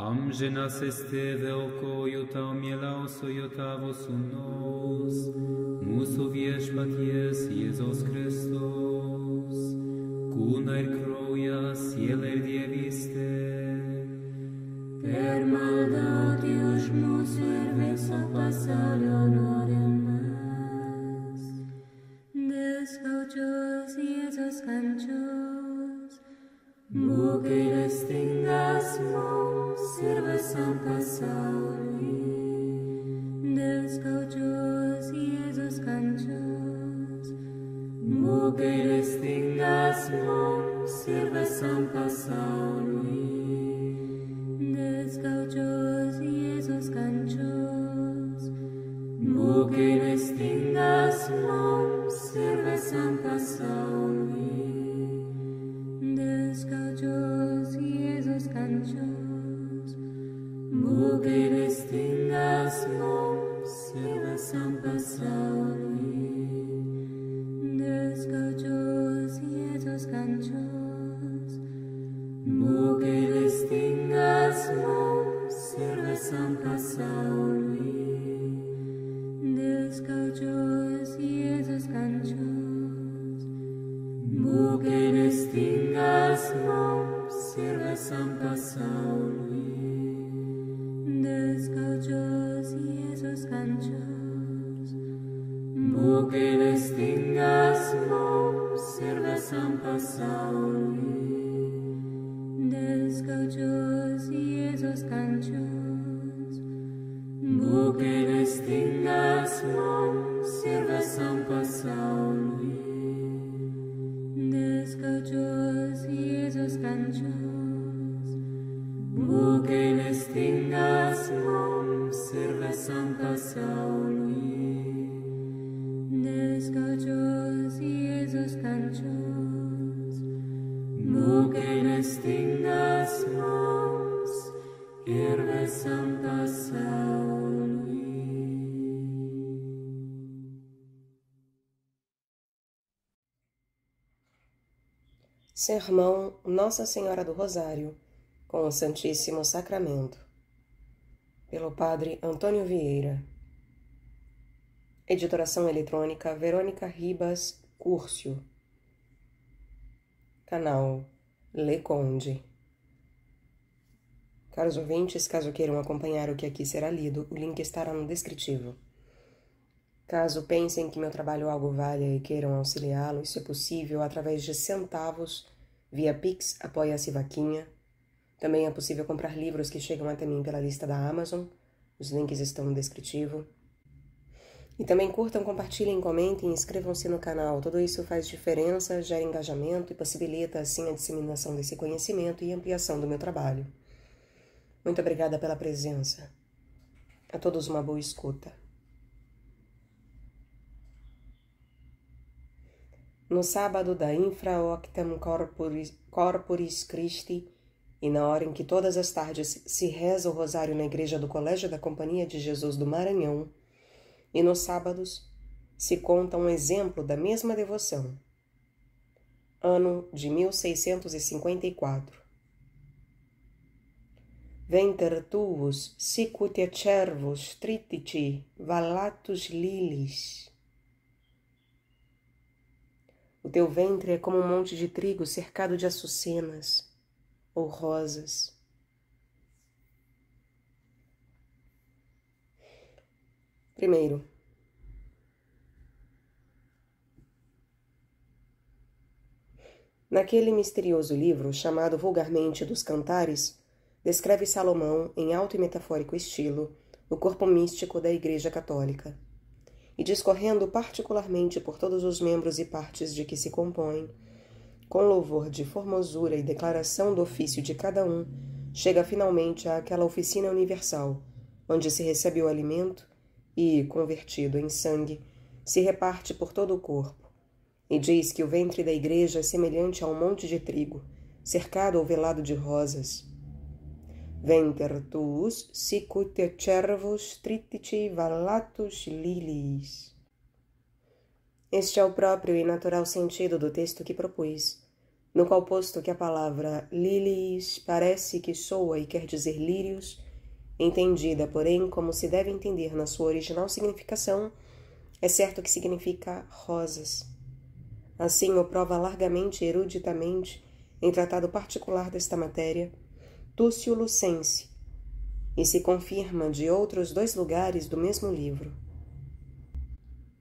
Amžinas esi dėlkoju tau, mieliausiojo tavo sūnaus, mūsų viešpaties Jėzos Kristus, kūna ir kraujas, siela ir dievystė. Per maldauti už mūsų ir viso pasaulio nuodėmes. Dėl skaudžios Jėzos kančios, būk gailestingas mums. Sirve Santa Sauli, dels y esos canchos, no dignas, mon, sirve Santa Sauli, dels y esos canchos, mujeres dignas, mon, sirve Santa Sauli, y esos canchos, Mujeres no sirve santa pasauri descalzos y esos ganchos Mujeres no mom servasan pasauri Desgachos y esos ganchos Mujeres no, mom servasan pasauri canchos. Buque les tingas mom, serva sampa sauli. Des gauchos y esos canchos. Buque les tingas mom, serva sampa sauli. Des gauchos y esos canchos. Bucăile stingas om, serve santa saului. Descalcios, Iesus calcios, bucăile stingas mons, irve santa saului. Sermão Nossa Senhora do Rosário com o Santíssimo Sacramento. Pelo Padre Antônio Vieira. Editoração eletrônica Verônica Ribas Curcio. Canal Leconde. Caros ouvintes, caso queiram acompanhar o que aqui será lido, o link estará no descritivo. Caso pensem que meu trabalho algo valha e queiram auxiliá-lo, isso é possível através de centavos via Pix, apoia-se vaquinha, também é possível comprar livros que chegam até mim pela lista da Amazon. Os links estão no descritivo. E também curtam, compartilhem, comentem, inscrevam-se no canal. Tudo isso faz diferença, gera engajamento e possibilita assim a disseminação desse conhecimento e ampliação do meu trabalho. Muito obrigada pela presença. A todos uma boa escuta. No sábado da Infra Corporis, Corporis Christi, e na hora em que todas as tardes se reza o rosário na igreja do Colégio da Companhia de Jesus do Maranhão, e nos sábados se conta um exemplo da mesma devoção. Ano de 1654. Venter tuus sicute cervus tritici valatus lilis. O teu ventre é como um monte de trigo cercado de açucenas ou rosas. Primeiro, naquele misterioso livro chamado vulgarmente dos Cantares, descreve Salomão, em alto e metafórico estilo, o corpo místico da Igreja Católica, e discorrendo particularmente por todos os membros e partes de que se compõe, com louvor de formosura e declaração do ofício de cada um, chega finalmente àquela oficina universal, onde se recebe o alimento e, convertido em sangue, se reparte por todo o corpo. E diz que o ventre da igreja é semelhante a um monte de trigo, cercado ou velado de rosas. Venter tuus sicute cervus tritici valatus lilies. Este é o próprio e natural sentido do texto que propus no qual, posto que a palavra lilies parece que soa e quer dizer lírios, entendida, porém, como se deve entender na sua original significação, é certo que significa rosas. Assim o prova largamente e eruditamente em tratado particular desta matéria, Túcio Lucense, e se confirma de outros dois lugares do mesmo livro.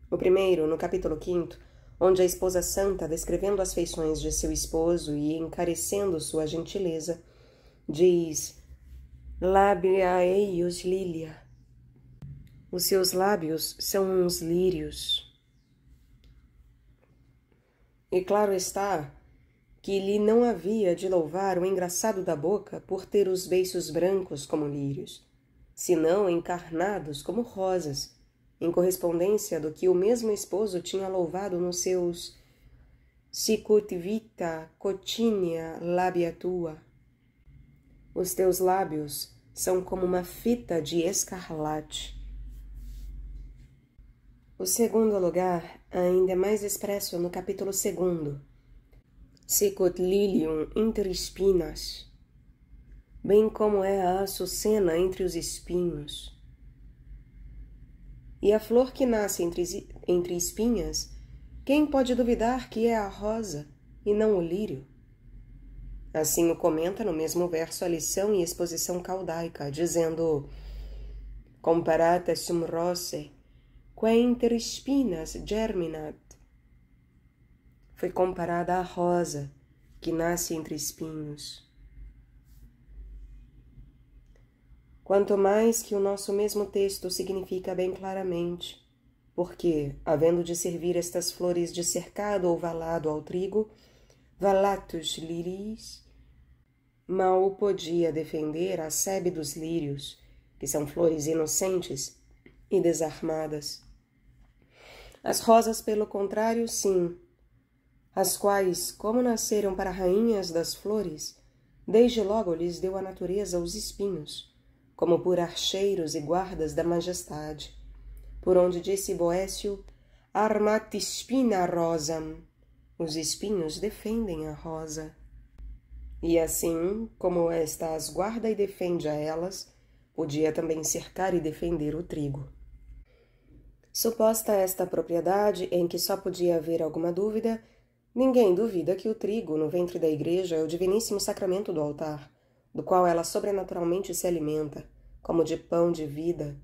O primeiro, no capítulo 5, onde a esposa santa, descrevendo as feições de seu esposo e encarecendo sua gentileza, diz: Labiaeios lilia. Os seus lábios são uns lírios. E claro está que lhe não havia de louvar o engraçado da boca por ter os beiços brancos como lírios, senão encarnados como rosas, em correspondência do que o mesmo esposo tinha louvado nos seus Sicut vita cotinia labia tua. Os teus lábios são como uma fita de escarlate. O segundo lugar ainda é mais expresso no capítulo segundo. Sicut lilium inter espinas, bem como é a açucena entre os espinhos e a flor que nasce entre, entre espinhas, quem pode duvidar que é a rosa e não o lírio? Assim o comenta no mesmo verso a lição e exposição caldaica, dizendo: Comparata sum rose, quae inter spinas germinat. Foi comparada à rosa que nasce entre espinhos. Quanto mais que o nosso mesmo texto significa bem claramente, porque, havendo de servir estas flores de cercado ou valado ao trigo, valatus liris, mal podia defender a sebe dos lírios, que são flores inocentes e desarmadas. As rosas, pelo contrário, sim, as quais, como nasceram para rainhas das flores, desde logo lhes deu a natureza os espinhos, como por archeiros e guardas da majestade, por onde disse Boécio, armat spina rosam, os espinhos defendem a rosa. E assim, como esta as guarda e defende a elas, podia também cercar e defender o trigo. Suposta esta propriedade, em que só podia haver alguma dúvida, ninguém duvida que o trigo no ventre da igreja é o diviníssimo sacramento do altar, do qual ela sobrenaturalmente se alimenta, como de pão de vida,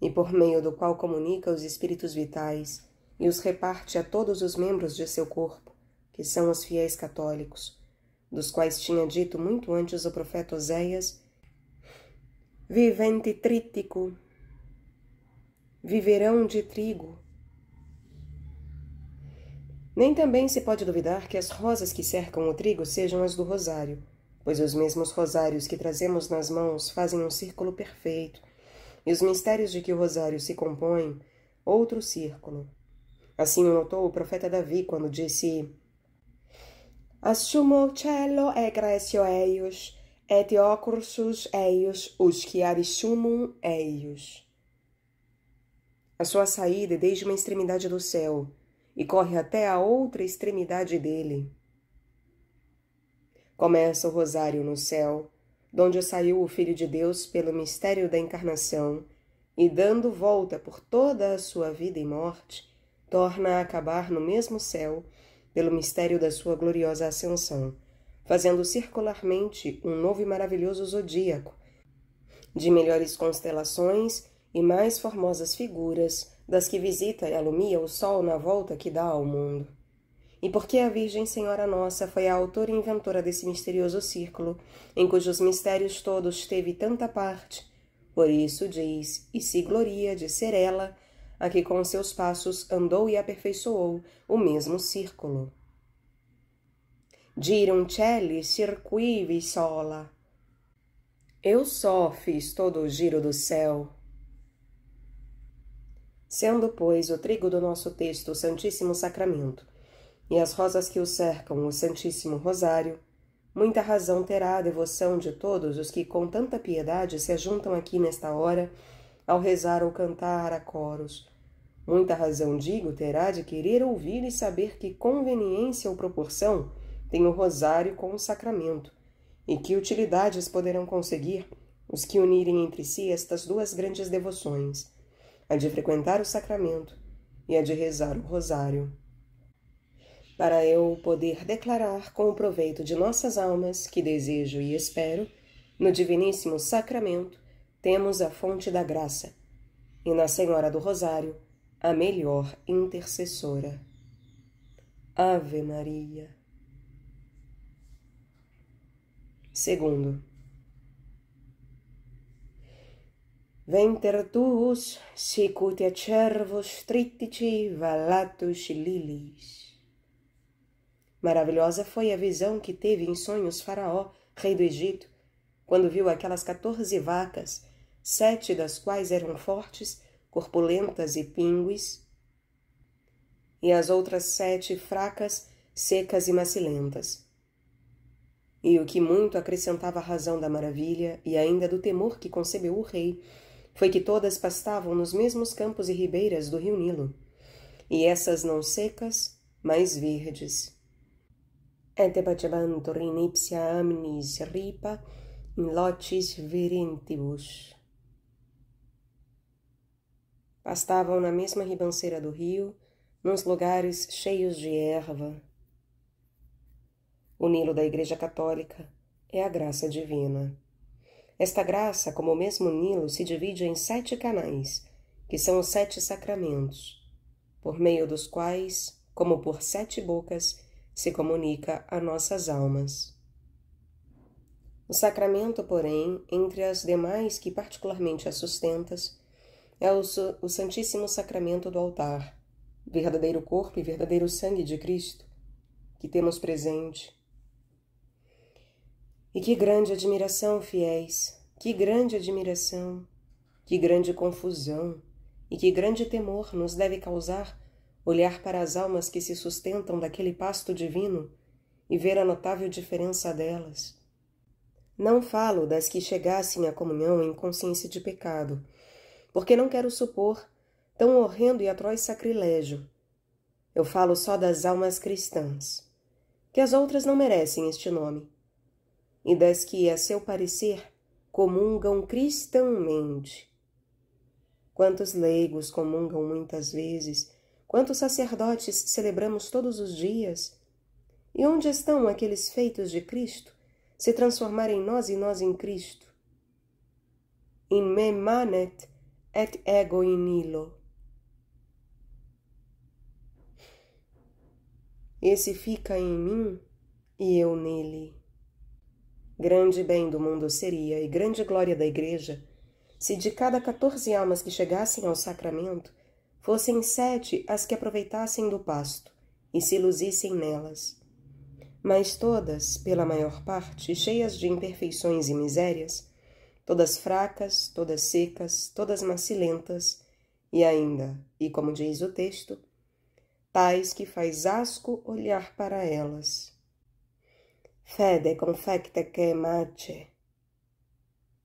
e por meio do qual comunica os espíritos vitais e os reparte a todos os membros de seu corpo, que são os fiéis católicos, dos quais tinha dito muito antes o profeta Oséias: Vivente trítico, viverão de trigo. Nem também se pode duvidar que as rosas que cercam o trigo sejam as do rosário, pois os mesmos rosários que trazemos nas mãos fazem um círculo perfeito, e os mistérios de que o rosário se compõe, outro círculo. Assim o notou o profeta Davi quando disse: Assumo e egresio eius, et occursus eius, que arissumum eius. A sua saída é desde uma extremidade do céu e corre até a outra extremidade dele. Começa o rosário no céu, donde saiu o Filho de Deus pelo mistério da encarnação, e dando volta por toda a sua vida e morte, torna a acabar no mesmo céu, pelo mistério da sua gloriosa ascensão, fazendo circularmente um novo e maravilhoso zodíaco, de melhores constelações e mais formosas figuras das que visita e alumia o sol na volta que dá ao mundo e porque a Virgem Senhora Nossa foi a autora e inventora desse misterioso círculo, em cujos mistérios todos teve tanta parte, por isso diz e se gloria de ser ela a que com seus passos andou e aperfeiçoou o mesmo círculo. Dirum celli circuivi sola. Eu só fiz todo o giro do céu. Sendo, pois, o trigo do nosso texto o Santíssimo Sacramento, e as rosas que o cercam, o Santíssimo Rosário, muita razão terá a devoção de todos os que com tanta piedade se ajuntam aqui nesta hora ao rezar ou cantar a coros. Muita razão, digo, terá de querer ouvir e saber que conveniência ou proporção tem o rosário com o sacramento, e que utilidades poderão conseguir os que unirem entre si estas duas grandes devoções, a de frequentar o sacramento e a de rezar o rosário para eu poder declarar com o proveito de nossas almas, que desejo e espero, no Diviníssimo Sacramento, temos a fonte da graça, e na Senhora do Rosário, a melhor intercessora. Ave Maria. Segundo. Venter tuus sicut cervus tritici valatus lilis Maravilhosa foi a visão que teve em sonhos Faraó, rei do Egito, quando viu aquelas quatorze vacas, sete das quais eram fortes, corpulentas e pingues, e as outras sete fracas, secas e macilentas. E o que muito acrescentava a razão da maravilha e ainda do temor que concebeu o rei, foi que todas pastavam nos mesmos campos e ribeiras do rio Nilo, e essas não secas, mas verdes antebacebantur in ipsia amnis ripa in locis virentibus. Pastavam na mesma ribanceira do rio, nos lugares cheios de erva. O Nilo da Igreja Católica é a graça divina. Esta graça, como o mesmo Nilo, se divide em sete canais, que são os sete sacramentos, por meio dos quais, como por sete bocas, se comunica a nossas almas. O sacramento, porém, entre as demais que particularmente as sustentas, é o, o Santíssimo Sacramento do altar, verdadeiro corpo e verdadeiro sangue de Cristo, que temos presente. E que grande admiração, fiéis, que grande admiração, que grande confusão e que grande temor nos deve causar olhar para as almas que se sustentam daquele pasto divino e ver a notável diferença delas. Não falo das que chegassem à comunhão em consciência de pecado, porque não quero supor tão horrendo e atroz sacrilégio. Eu falo só das almas cristãs, que as outras não merecem este nome, e das que, a seu parecer, comungam cristãmente. Quantos leigos comungam muitas vezes Quantos sacerdotes celebramos todos os dias? E onde estão aqueles feitos de Cristo se transformarem nós e nós em Cristo? In me manet et ego in illo. Esse fica em mim e eu nele. Grande bem do mundo seria e grande glória da Igreja se de cada 14 almas que chegassem ao sacramento, Fossem sete as que aproveitassem do pasto e se luzissem nelas. Mas todas, pela maior parte, cheias de imperfeições e misérias, todas fracas, todas secas, todas macilentas, e ainda, e como diz o texto, tais que faz asco olhar para elas. Fede confecta que mate,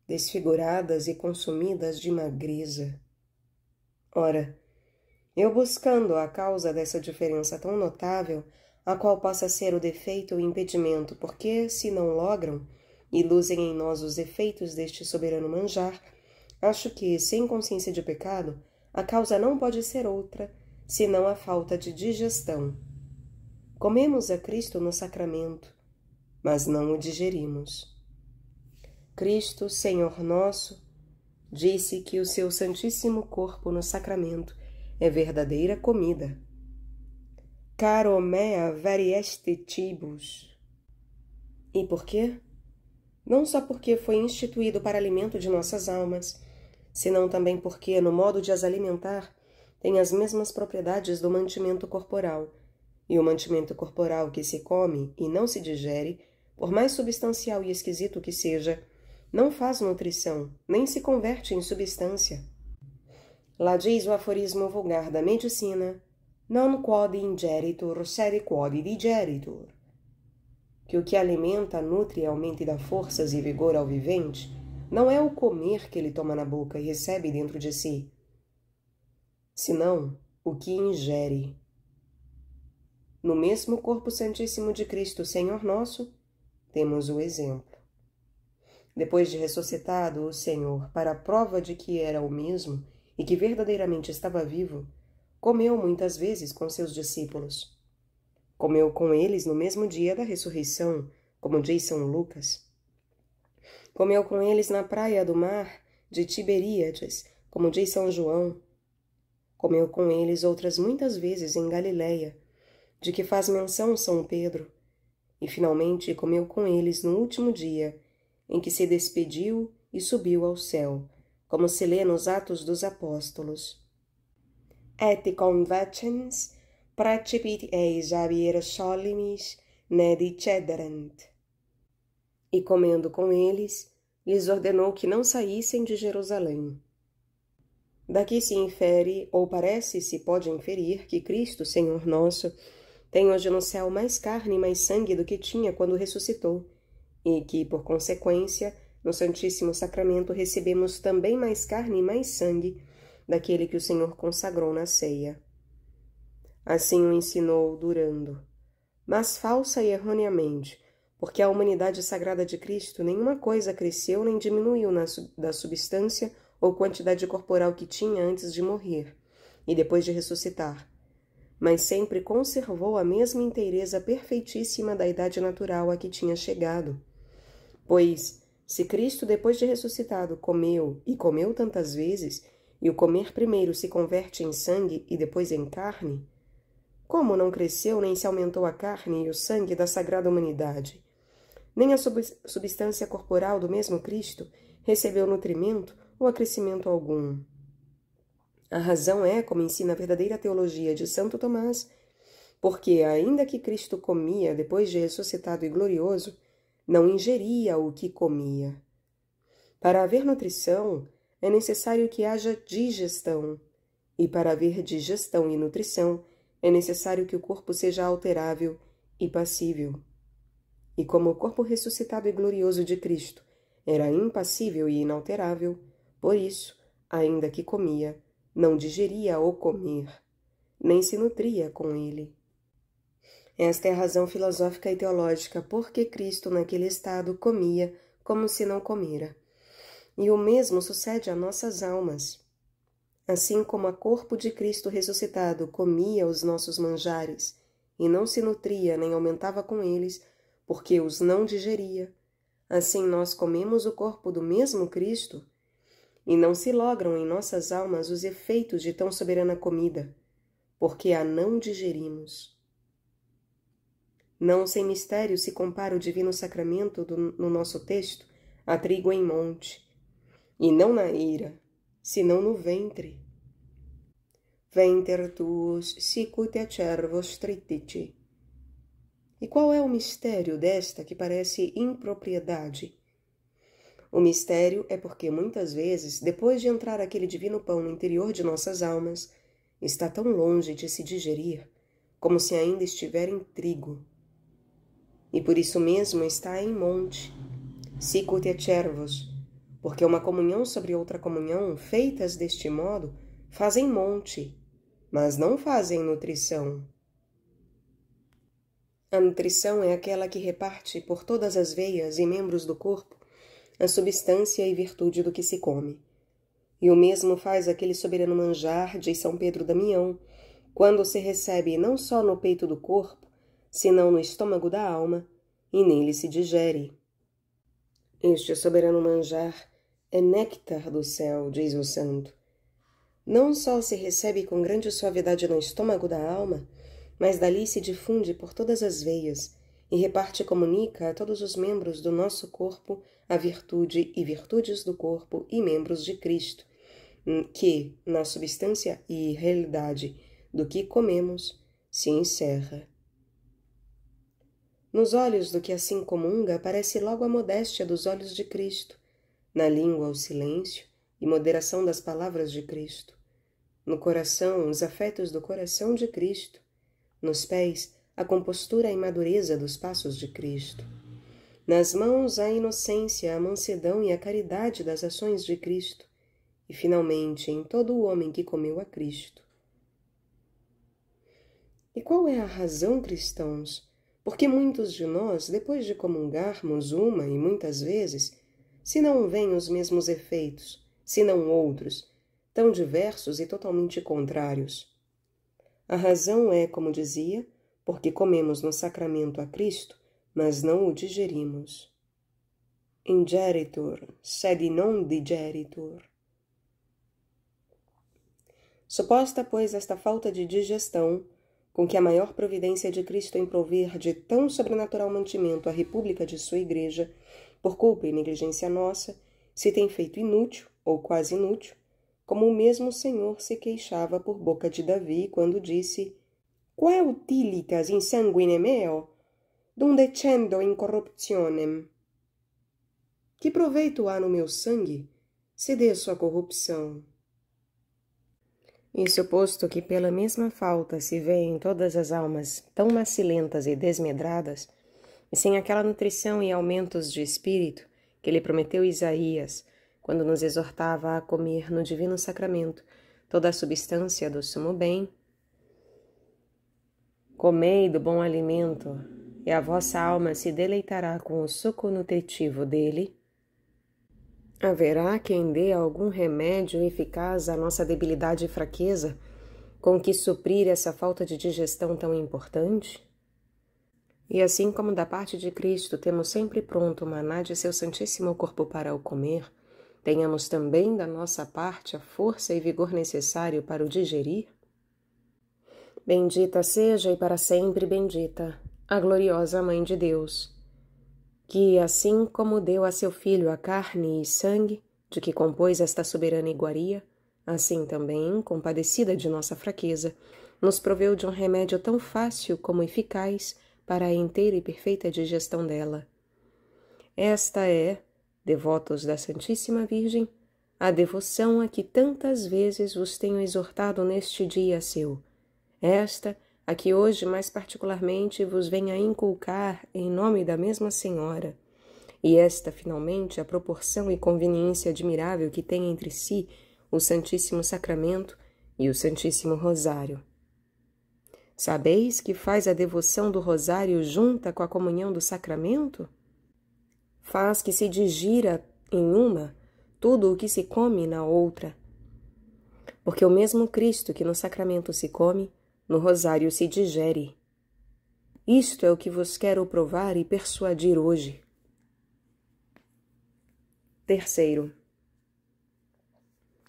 desfiguradas e consumidas de magreza. Ora, eu buscando a causa dessa diferença tão notável, a qual passa a ser o defeito ou impedimento, porque, se não logram, e luzem em nós os efeitos deste soberano manjar, acho que, sem consciência de pecado, a causa não pode ser outra, senão a falta de digestão. Comemos a Cristo no sacramento, mas não o digerimos. Cristo, Senhor nosso, disse que o seu santíssimo corpo no sacramento é verdadeira comida. Caromea varieste tibus. E por quê? Não só porque foi instituído para alimento de nossas almas, senão também porque, no modo de as alimentar, tem as mesmas propriedades do mantimento corporal. E o mantimento corporal que se come e não se digere, por mais substancial e esquisito que seja, não faz nutrição, nem se converte em substância. Lá diz o aforismo vulgar da medicina: non quod ingeritur, sed quod digeritur. Que o que alimenta, nutre e aumenta e dá forças e vigor ao vivente não é o comer que ele toma na boca e recebe dentro de si, senão o que ingere. No mesmo corpo santíssimo de Cristo, Senhor nosso, temos o exemplo. Depois de ressuscitado o Senhor, para a prova de que era o mesmo, e que verdadeiramente estava vivo, comeu muitas vezes com seus discípulos. Comeu com eles no mesmo dia da ressurreição, como diz São Lucas. Comeu com eles na praia do mar de Tiberíades, como diz São João. Comeu com eles outras muitas vezes em Galiléia, de que faz menção São Pedro. E finalmente comeu com eles no último dia, em que se despediu e subiu ao céu, como se lê nos Atos dos Apóstolos. Et convecens praecipit eis ab solimis nedi cederent. E comendo com eles, lhes ordenou que não saíssem de Jerusalém. Daqui se infere, ou parece-se pode inferir, que Cristo, Senhor nosso, tem hoje no céu mais carne e mais sangue do que tinha quando ressuscitou, e que, por consequência, no Santíssimo Sacramento recebemos também mais carne e mais sangue daquele que o Senhor consagrou na ceia. Assim o ensinou durando, mas falsa e erroneamente, porque a humanidade sagrada de Cristo nenhuma coisa cresceu nem diminuiu na, da substância ou quantidade corporal que tinha antes de morrer e depois de ressuscitar, mas sempre conservou a mesma inteireza perfeitíssima da idade natural a que tinha chegado. Pois, se Cristo, depois de ressuscitado, comeu e comeu tantas vezes, e o comer primeiro se converte em sangue e depois em carne, como não cresceu nem se aumentou a carne e o sangue da sagrada humanidade? Nem a substância corporal do mesmo Cristo recebeu nutrimento ou acrescimento algum. A razão é, como ensina a verdadeira teologia de Santo Tomás, porque, ainda que Cristo comia depois de ressuscitado e glorioso, não ingeria o que comia. Para haver nutrição, é necessário que haja digestão, e para haver digestão e nutrição, é necessário que o corpo seja alterável e passível. E como o corpo ressuscitado e glorioso de Cristo era impassível e inalterável, por isso, ainda que comia, não digeria o comer, nem se nutria com ele. Esta é a razão filosófica e teológica porque Cristo, naquele estado, comia como se não comera. E o mesmo sucede a nossas almas. Assim como a corpo de Cristo ressuscitado comia os nossos manjares, e não se nutria nem aumentava com eles, porque os não digeria, assim nós comemos o corpo do mesmo Cristo, e não se logram em nossas almas os efeitos de tão soberana comida, porque a não digerimos. Não sem mistério se compara o divino sacramento do, no nosso texto a trigo em monte, e não na ira, senão no ventre. Venter tuus sicute acervos tritici. E qual é o mistério desta que parece impropriedade? O mistério é porque muitas vezes, depois de entrar aquele divino pão no interior de nossas almas, está tão longe de se digerir, como se ainda estiver em trigo e por isso mesmo está em monte. Sicut et cervos, porque uma comunhão sobre outra comunhão, feitas deste modo, fazem monte, mas não fazem nutrição. A nutrição é aquela que reparte por todas as veias e membros do corpo a substância e virtude do que se come. E o mesmo faz aquele soberano manjar, de São Pedro Damião, quando se recebe não só no peito do corpo, senão no estômago da alma, e nele se digere. Este soberano manjar é néctar do céu, diz o santo. Não só se recebe com grande suavidade no estômago da alma, mas dali se difunde por todas as veias e reparte e comunica a todos os membros do nosso corpo a virtude e virtudes do corpo e membros de Cristo, hum, que, na substância e realidade do que comemos, se encerra. Nos olhos do que assim é comunga aparece logo a modéstia dos olhos de Cristo, na língua o silêncio e moderação das palavras de Cristo, no coração os afetos do coração de Cristo, nos pés a compostura e madureza dos passos de Cristo. Nas mãos a inocência, a mansidão e a caridade das ações de Cristo, e finalmente em todo o homem que comeu a Cristo. E qual é a razão, cristãos, porque muitos de nós, depois de comungarmos uma e muitas vezes, se não vêm os mesmos efeitos, se não outros, tão diversos e totalmente contrários. A razão é, como dizia, porque comemos no sacramento a Cristo, mas não o digerimos. Ingeritur, sed non digeritur. Suposta, pois, esta falta de digestão, com que a maior providência de Cristo em prover de tão sobrenatural mantimento à república de sua Igreja, por culpa e negligência nossa, se tem feito inútil, ou quase inútil, como o mesmo Senhor se queixava por boca de Davi quando disse: Qual utilitas in sanguine meo, dum decendo in corruptionem? Que proveito há no meu sangue, se desço à corrupção? E suposto que pela mesma falta se vêem todas as almas tão macilentas e desmedradas, e sem aquela nutrição e aumentos de espírito que lhe prometeu Isaías, quando nos exortava a comer no divino sacramento toda a substância do sumo bem, comei do bom alimento, e a vossa alma se deleitará com o suco nutritivo dele, Haverá quem dê algum remédio eficaz à nossa debilidade e fraqueza, com que suprir essa falta de digestão tão importante? E assim como da parte de Cristo temos sempre pronto o maná de seu santíssimo corpo para o comer, tenhamos também da nossa parte a força e vigor necessário para o digerir? Bendita seja e para sempre bendita a gloriosa Mãe de Deus que, assim como deu a seu filho a carne e sangue de que compôs esta soberana iguaria, assim também, compadecida de nossa fraqueza, nos proveu de um remédio tão fácil como eficaz para a inteira e perfeita digestão dela. Esta é, devotos da Santíssima Virgem, a devoção a que tantas vezes vos tenho exortado neste dia seu. Esta a que hoje mais particularmente vos venho a inculcar em nome da mesma Senhora. E esta, finalmente, a proporção e conveniência admirável que tem entre si o Santíssimo Sacramento e o Santíssimo Rosário. Sabeis que faz a devoção do Rosário junta com a comunhão do Sacramento? Faz que se digira em uma tudo o que se come na outra. Porque o mesmo Cristo que no Sacramento se come, no rosário se digere. Isto é o que vos quero provar e persuadir hoje. Terceiro.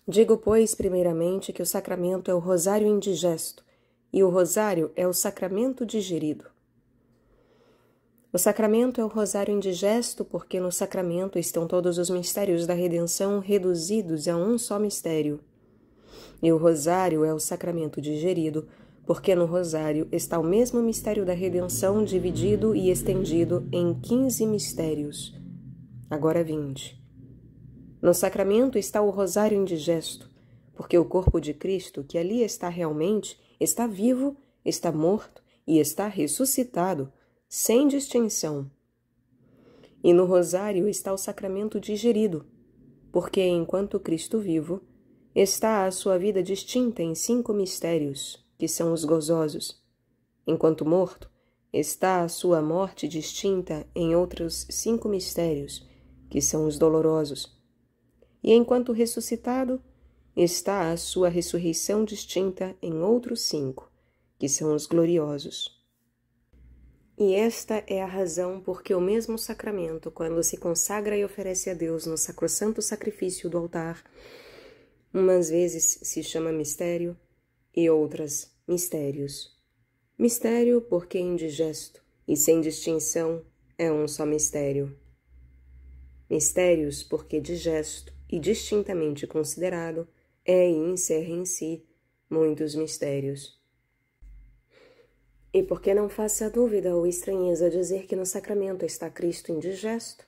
Digo, pois, primeiramente, que o sacramento é o rosário indigesto e o rosário é o sacramento digerido. O sacramento é o rosário indigesto porque no sacramento estão todos os mistérios da redenção reduzidos a um só mistério. E o rosário é o sacramento digerido porque no Rosário está o mesmo mistério da redenção dividido e estendido em quinze mistérios, agora vinte. No sacramento está o Rosário indigesto, porque o corpo de Cristo, que ali está realmente, está vivo, está morto e está ressuscitado, sem distinção. E no Rosário está o sacramento digerido, porque enquanto Cristo vivo, está a sua vida distinta em cinco mistérios que são os gozosos. Enquanto morto, está a sua morte distinta em outros cinco mistérios, que são os dolorosos. E enquanto ressuscitado, está a sua ressurreição distinta em outros cinco, que são os gloriosos. E esta é a razão por que o mesmo sacramento, quando se consagra e oferece a Deus no sacrosanto sacrifício do altar, umas vezes se chama mistério, e outras mistérios. Mistério porque indigesto e sem distinção é um só mistério. Mistérios porque digesto e distintamente considerado é e encerra em si muitos mistérios. E porque não faça dúvida ou estranheza dizer que no sacramento está Cristo indigesto,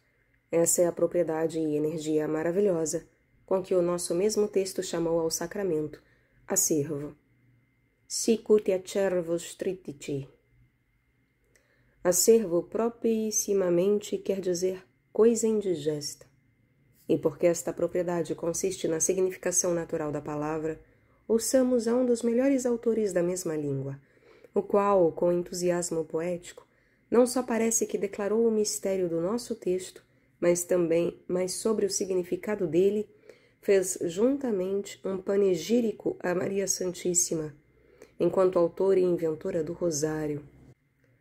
essa é a propriedade e energia maravilhosa com que o nosso mesmo texto chamou ao sacramento acervo sicut acervos tritici. Acervo propriissimamente quer dizer coisa indigesta. E porque esta propriedade consiste na significação natural da palavra, ouçamos a um dos melhores autores da mesma língua, o qual, com entusiasmo poético, não só parece que declarou o mistério do nosso texto, mas também, mas sobre o significado dele, fez juntamente um panegírico a Maria Santíssima, enquanto autora e inventora do Rosário.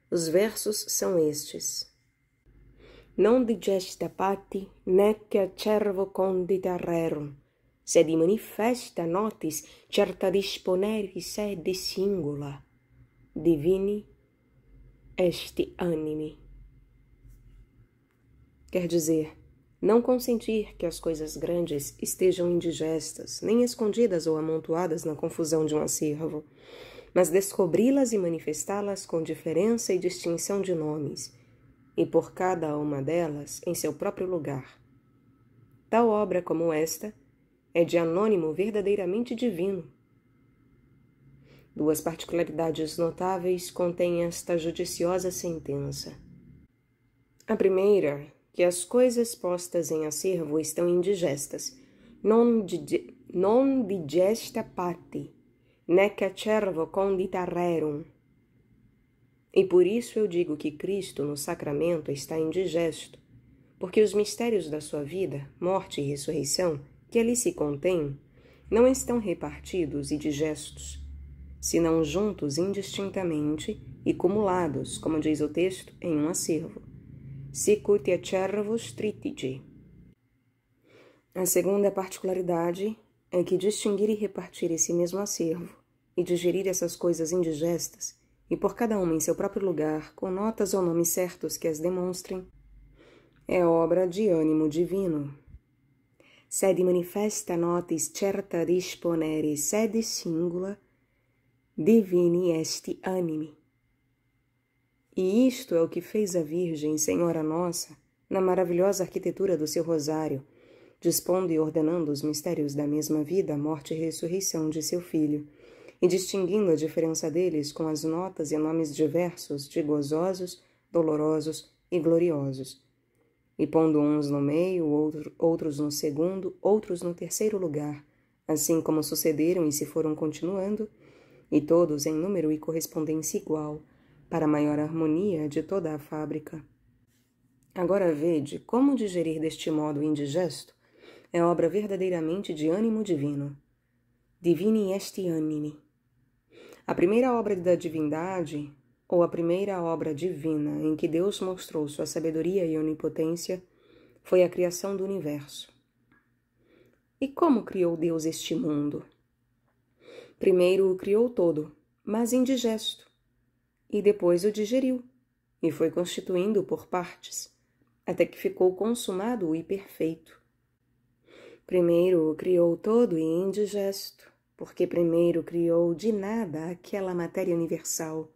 Os versos são estes: Non digesta patti, nec cervo condita rerum, sed manifesta notis certa disponeri de singula. Divini este anime. Quer dizer, não consentir que as coisas grandes estejam indigestas, nem escondidas ou amontoadas na confusão de um acervo, mas descobri-las e manifestá-las com diferença e distinção de nomes, e por cada uma delas em seu próprio lugar. Tal obra como esta é de anônimo verdadeiramente divino. Duas particularidades notáveis contém esta judiciosa sentença. A primeira que as coisas postas em acervo estão indigestas. Non, non digesta pati, nec acervo conditarerum. E por isso eu digo que Cristo no sacramento está indigesto, porque os mistérios da sua vida, morte e ressurreição, que ali se contêm, não estão repartidos e digestos, senão juntos indistintamente e cumulados, como diz o texto, em um acervo sicutia cervus tritigi. A segunda particularidade é que distinguir e repartir esse mesmo acervo e digerir essas coisas indigestas, e por cada uma em seu próprio lugar, com notas ou nomes certos que as demonstrem, é obra de ânimo divino. Sede manifesta notis certa disponere sede singula, divini est animi. E isto é o que fez a Virgem, Senhora Nossa, na maravilhosa arquitetura do seu rosário, dispondo e ordenando os mistérios da mesma vida, morte e ressurreição de seu filho, e distinguindo a diferença deles com as notas e nomes diversos de gozosos, dolorosos e gloriosos. E pondo uns no meio, outro, outros no segundo, outros no terceiro lugar, assim como sucederam e se foram continuando, e todos em número e correspondência igual, para maior harmonia de toda a fábrica. Agora vede como digerir deste modo o indigesto é obra verdadeiramente de ânimo divino. Divini est animi. A primeira obra da divindade, ou a primeira obra divina em que Deus mostrou sua sabedoria e onipotência, foi a criação do universo. E como criou Deus este mundo? Primeiro o criou todo, mas indigesto e depois o digeriu, e foi constituindo por partes, até que ficou consumado e perfeito. Primeiro o criou todo e indigesto, porque primeiro criou de nada aquela matéria universal,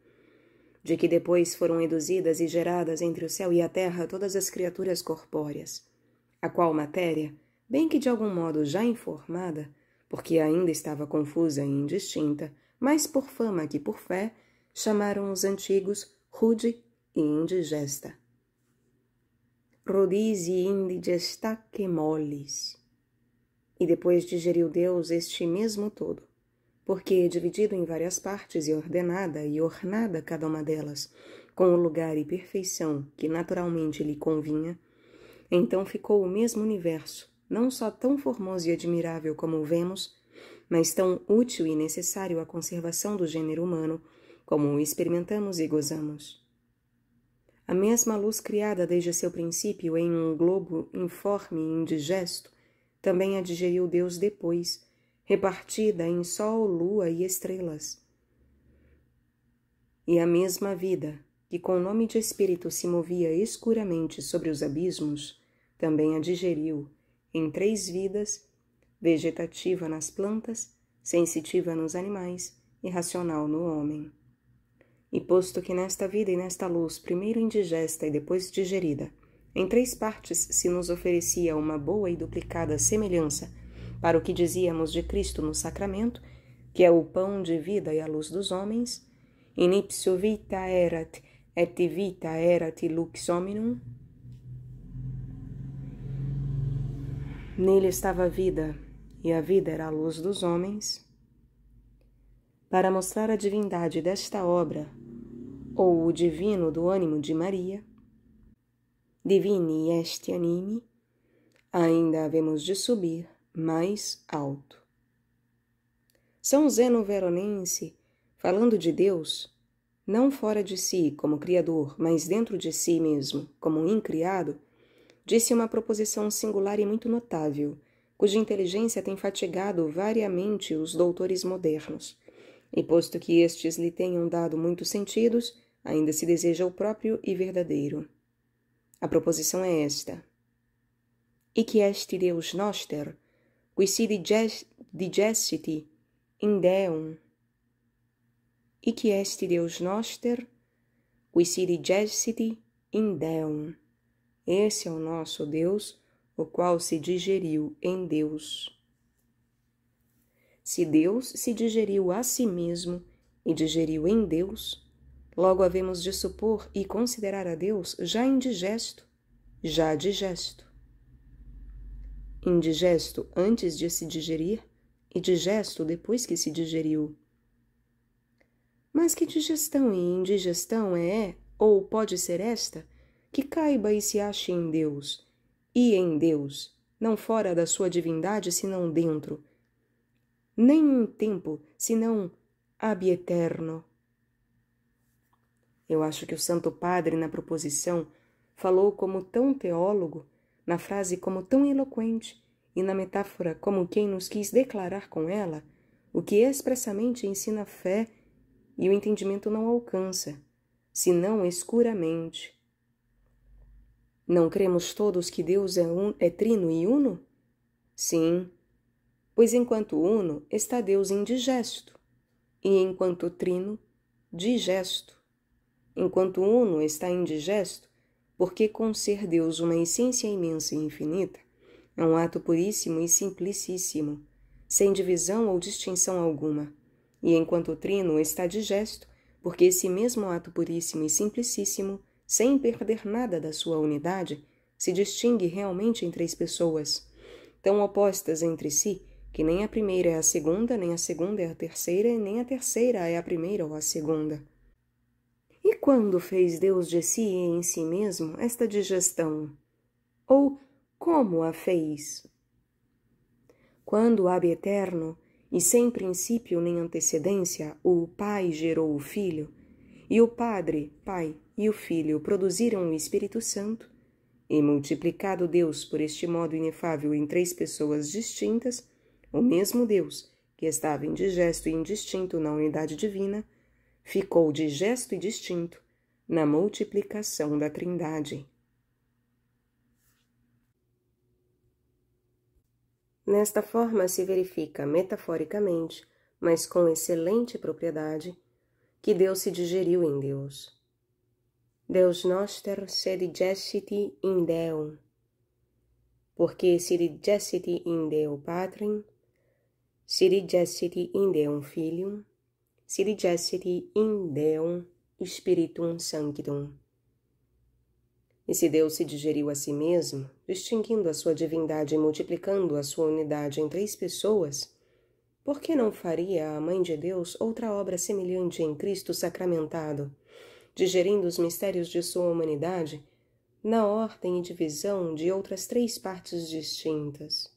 de que depois foram eduzidas e geradas entre o céu e a terra todas as criaturas corpóreas, a qual matéria, bem que de algum modo já informada, porque ainda estava confusa e indistinta, mais por fama que por fé, chamaram os antigos rude e indigesta. e indigesta que moles. E depois digeriu Deus este mesmo todo, porque é dividido em várias partes e ordenada e ornada cada uma delas, com o lugar e perfeição que naturalmente lhe convinha, então ficou o mesmo universo, não só tão formoso e admirável como o vemos, mas tão útil e necessário à conservação do gênero humano como o experimentamos e gozamos. A mesma luz criada desde seu princípio em um globo informe e indigesto, também a digeriu Deus depois, repartida em sol, lua e estrelas. E a mesma vida, que com o nome de espírito se movia escuramente sobre os abismos, também a digeriu em três vidas, vegetativa nas plantas, sensitiva nos animais e racional no homem. E posto que nesta vida e nesta luz, primeiro indigesta e depois digerida, em três partes se nos oferecia uma boa e duplicada semelhança para o que dizíamos de Cristo no sacramento, que é o pão de vida e a luz dos homens, in ipso vita erat et vita erat lux hominum. Nele estava a vida, e a vida era a luz dos homens. Para mostrar a divindade desta obra, ou o divino do ânimo de Maria, Divini este anime, ainda havemos de subir mais alto. São Zeno Veronense, falando de Deus, não fora de si como Criador, mas dentro de si mesmo, como incriado, disse uma proposição singular e muito notável, cuja inteligência tem fatigado variamente os doutores modernos. E posto que estes lhe tenham dado muitos sentidos, ainda se deseja o próprio e verdadeiro. A proposição é esta: e que este Deus noster, qui si digestit in Deum. e que este Deus noster, qui si digestit in Deum. Esse é o nosso Deus, o qual se digeriu em Deus. Se Deus se digeriu a si mesmo e digeriu em Deus, Logo havemos de supor e considerar a Deus já indigesto, já digesto. Indigesto antes de se digerir e digesto depois que se digeriu. Mas que digestão e indigestão é, ou pode ser esta, que caiba e se ache em Deus, e em Deus, não fora da sua divindade, senão dentro, nem em tempo, senão ab eterno eu acho que o Santo Padre, na proposição, falou como tão teólogo, na frase como tão eloquente e na metáfora como quem nos quis declarar com ela o que expressamente ensina a fé e o entendimento não alcança, senão escuramente. Não cremos todos que Deus é, un, é trino e uno? Sim, pois enquanto uno está Deus indigesto, e enquanto trino, digesto enquanto Uno está indigesto, porque com ser Deus uma essência imensa e infinita, é um ato puríssimo e simplicíssimo, sem divisão ou distinção alguma, e enquanto o Trino está digesto, porque esse mesmo ato puríssimo e simplicíssimo, sem perder nada da sua unidade, se distingue realmente em três pessoas, tão opostas entre si que nem a primeira é a segunda, nem a segunda é a terceira, e nem a terceira é a primeira ou a segunda. E quando fez Deus de si e em si mesmo esta digestão? Ou como a fez? Quando há eterno, e sem princípio nem antecedência, o Pai gerou o Filho, e o Padre, Pai e o Filho produziram o Espírito Santo, e multiplicado Deus por este modo inefável em três pessoas distintas, o mesmo Deus, que estava indigesto e indistinto na unidade divina, ficou digesto e distinto na multiplicação da Trindade. Nesta forma se verifica metaforicamente, mas com excelente propriedade, que Deus se digeriu em Deus. Deus noster se digestit in Deum. Porque se digestit in Deo Patrim, se digestit in Deum Filium, sirigescere in Deum Spiritum Sanctum. E se Deus se digeriu a si mesmo, distinguindo a sua divindade e multiplicando a sua unidade em três pessoas, por que não faria a Mãe de Deus outra obra semelhante em Cristo sacramentado, digerindo os mistérios de sua humanidade na ordem e divisão de outras três partes distintas?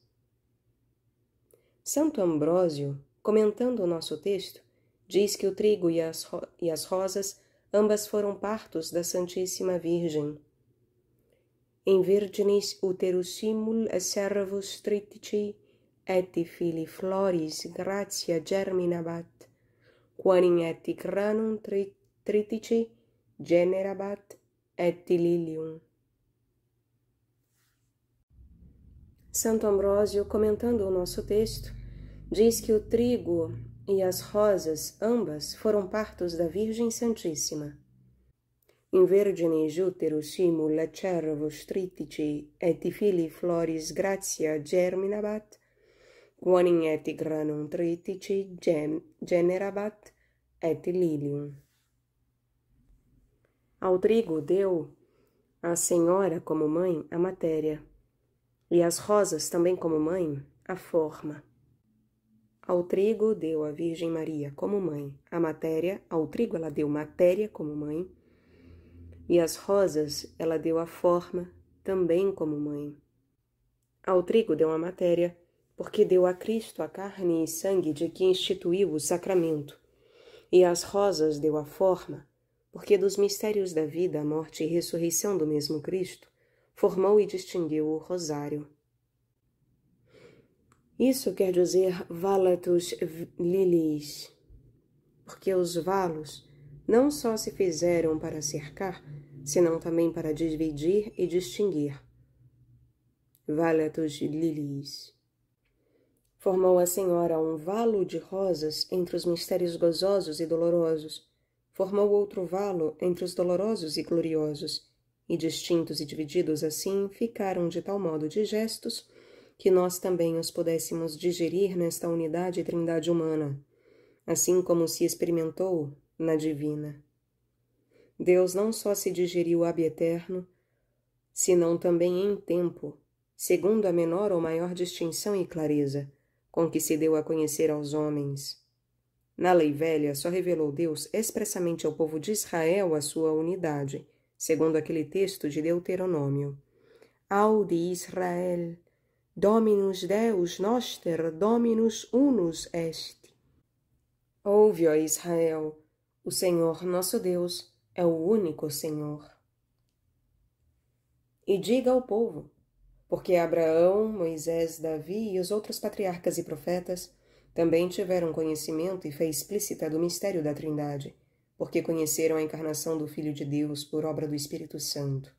Santo Ambrósio, comentando o nosso texto, Diz que o trigo e as, e as rosas, ambas foram partos da Santíssima Virgem. In virginis uterussimul servus tritici, et fili floris gratia germinabat, quanin et granum tri tritici generabat et lilium. Santo Ambrósio, comentando o nosso texto, diz que o trigo e as rosas, ambas, foram partos da Virgem Santíssima. In vergine Jútero simul acervos et fili floris gratia germinabat, quonin et granum tritici gem generabat et lilium. Ao trigo deu a Senhora como mãe a matéria, e às rosas também como mãe a forma. Ao trigo deu a Virgem Maria como mãe, a matéria, ao trigo ela deu matéria como mãe, e às rosas ela deu a forma também como mãe. Ao trigo deu a matéria, porque deu a Cristo a carne e sangue de que instituiu o sacramento, e às rosas deu a forma, porque dos mistérios da vida, morte e ressurreição do mesmo Cristo, formou e distinguiu o rosário. Isso quer dizer valatus lilis, porque os valos não só se fizeram para cercar, senão também para dividir e distinguir. Valatus lilis. Formou a senhora um valo de rosas entre os mistérios gozosos e dolorosos, formou outro valo entre os dolorosos e gloriosos, e distintos e divididos assim ficaram de tal modo de gestos que nós também os pudéssemos digerir nesta unidade e trindade humana, assim como se experimentou na divina. Deus não só se digeriu ab eterno, senão também em tempo, segundo a menor ou maior distinção e clareza com que se deu a conhecer aos homens. Na lei velha, só revelou Deus expressamente ao povo de Israel a sua unidade, segundo aquele texto de Deuteronômio. Audi Israel, Dominus Deus noster, Dominus unus est. Ouve, ó Israel, o Senhor nosso Deus é o único Senhor. E diga ao povo, porque Abraão, Moisés, Davi e os outros patriarcas e profetas também tiveram conhecimento e fé explícita do mistério da Trindade, porque conheceram a encarnação do Filho de Deus por obra do Espírito Santo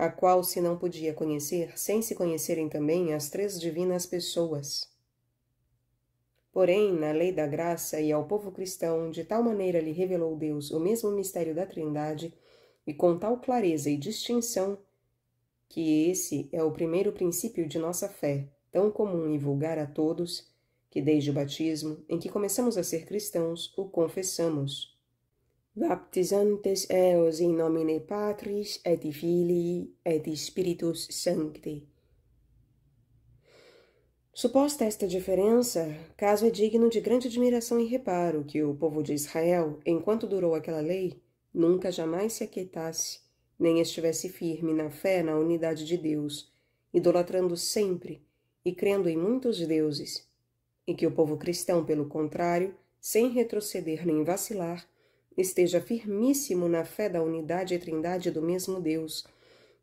a qual se não podia conhecer sem se conhecerem também as três divinas pessoas. Porém, na lei da graça e ao povo cristão, de tal maneira lhe revelou Deus o mesmo mistério da Trindade, e com tal clareza e distinção, que esse é o primeiro princípio de nossa fé, tão comum e vulgar a todos, que desde o batismo, em que começamos a ser cristãos, o confessamos baptizantes eos in nomine Patris et Filii et Spiritus Sancti. Suposta esta diferença, caso é digno de grande admiração e reparo que o povo de Israel, enquanto durou aquela lei, nunca jamais se aquietasse, nem estivesse firme na fé na unidade de Deus, idolatrando sempre e crendo em muitos deuses, e que o povo cristão, pelo contrário, sem retroceder nem vacilar, esteja firmíssimo na fé da unidade e trindade do mesmo Deus,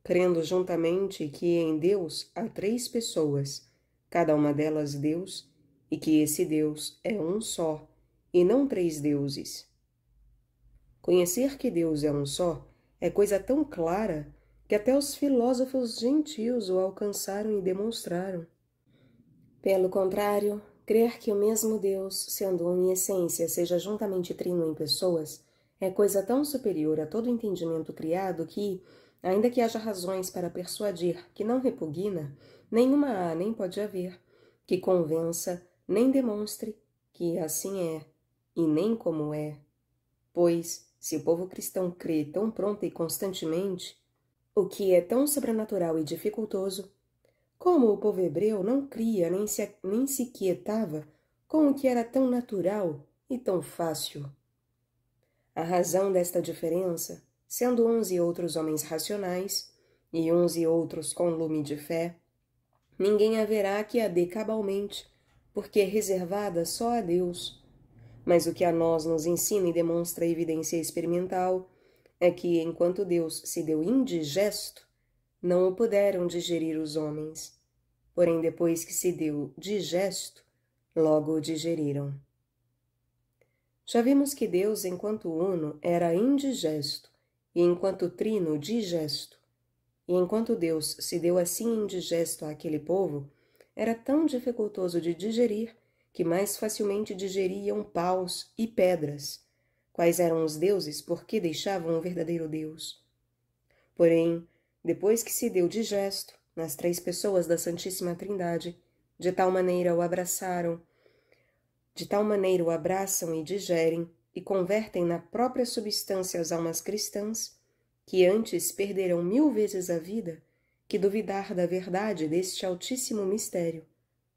crendo juntamente que em Deus há três pessoas, cada uma delas Deus, e que esse Deus é um só, e não três deuses. Conhecer que Deus é um só é coisa tão clara que até os filósofos gentios o alcançaram e demonstraram. Pelo contrário, crer que o mesmo Deus, sendo um em essência, seja juntamente trino em pessoas, é coisa tão superior a todo entendimento criado que, ainda que haja razões para persuadir que não repugna, nenhuma há nem pode haver, que convença nem demonstre que assim é, e nem como é. Pois, se o povo cristão crê tão pronta e constantemente, o que é tão sobrenatural e dificultoso, como o povo hebreu não cria nem se, nem se quietava com o que era tão natural e tão fácil. A razão desta diferença, sendo uns e outros homens racionais, e uns e outros com lume de fé, ninguém haverá que a dê cabalmente, porque é reservada só a Deus. Mas o que a nós nos ensina e demonstra a evidência experimental é que, enquanto Deus se deu indigesto, não o puderam digerir os homens. Porém, depois que se deu digesto, logo o digeriram. Já vimos que Deus, enquanto uno, era indigesto, e enquanto trino, digesto. E enquanto Deus se deu assim indigesto àquele povo, era tão dificultoso de digerir que mais facilmente digeriam paus e pedras, quais eram os deuses porque deixavam o verdadeiro Deus. Porém, depois que se deu digesto, nas três pessoas da Santíssima Trindade, de tal maneira o abraçaram de tal maneira o abraçam e digerem e convertem na própria substância as almas cristãs, que antes perderão mil vezes a vida que duvidar da verdade deste altíssimo mistério,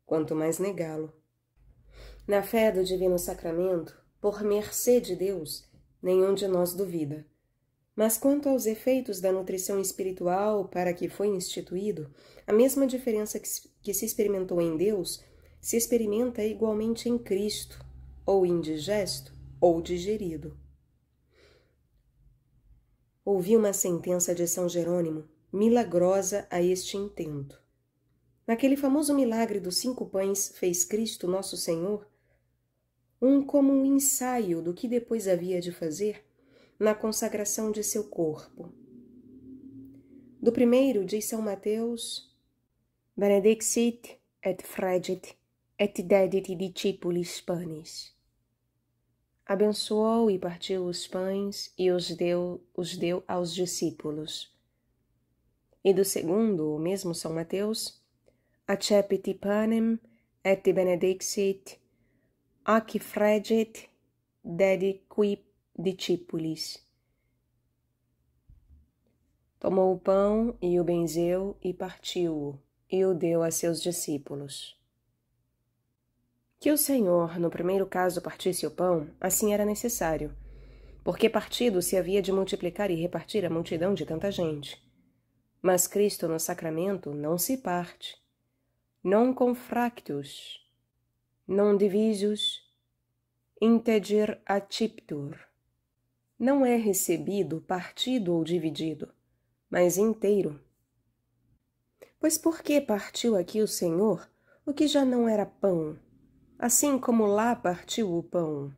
quanto mais negá-lo. Na fé do Divino Sacramento, por mercê de Deus, nenhum de nós duvida. Mas quanto aos efeitos da nutrição espiritual para que foi instituído, a mesma diferença que se experimentou em Deus se experimenta igualmente em Cristo, ou indigesto ou digerido. Ouvi uma sentença de São Jerônimo, milagrosa a este intento. Naquele famoso milagre dos cinco pães fez Cristo Nosso Senhor, um como um ensaio do que depois havia de fazer na consagração de seu corpo. Do primeiro diz São Mateus: Benedicite et fregit é et dedit discipulis panis. Abençoou e partiu os pães e os deu, os deu aos discípulos. E do segundo, o mesmo São Mateus, acepiti panem et benedixit, ac fregit dedit qui discipulis. Tomou o pão e o benzeu e partiu-o, e o deu a seus discípulos que o Senhor, no primeiro caso, partisse o pão, assim era necessário, porque partido se havia de multiplicar e repartir a multidão de tanta gente. Mas Cristo no sacramento não se parte. Non confractus, non divisus, integer aciptur. Não é recebido, partido ou dividido, mas inteiro. Pois por que partiu aqui o Senhor o que já não era pão? assim como lá partiu o pão.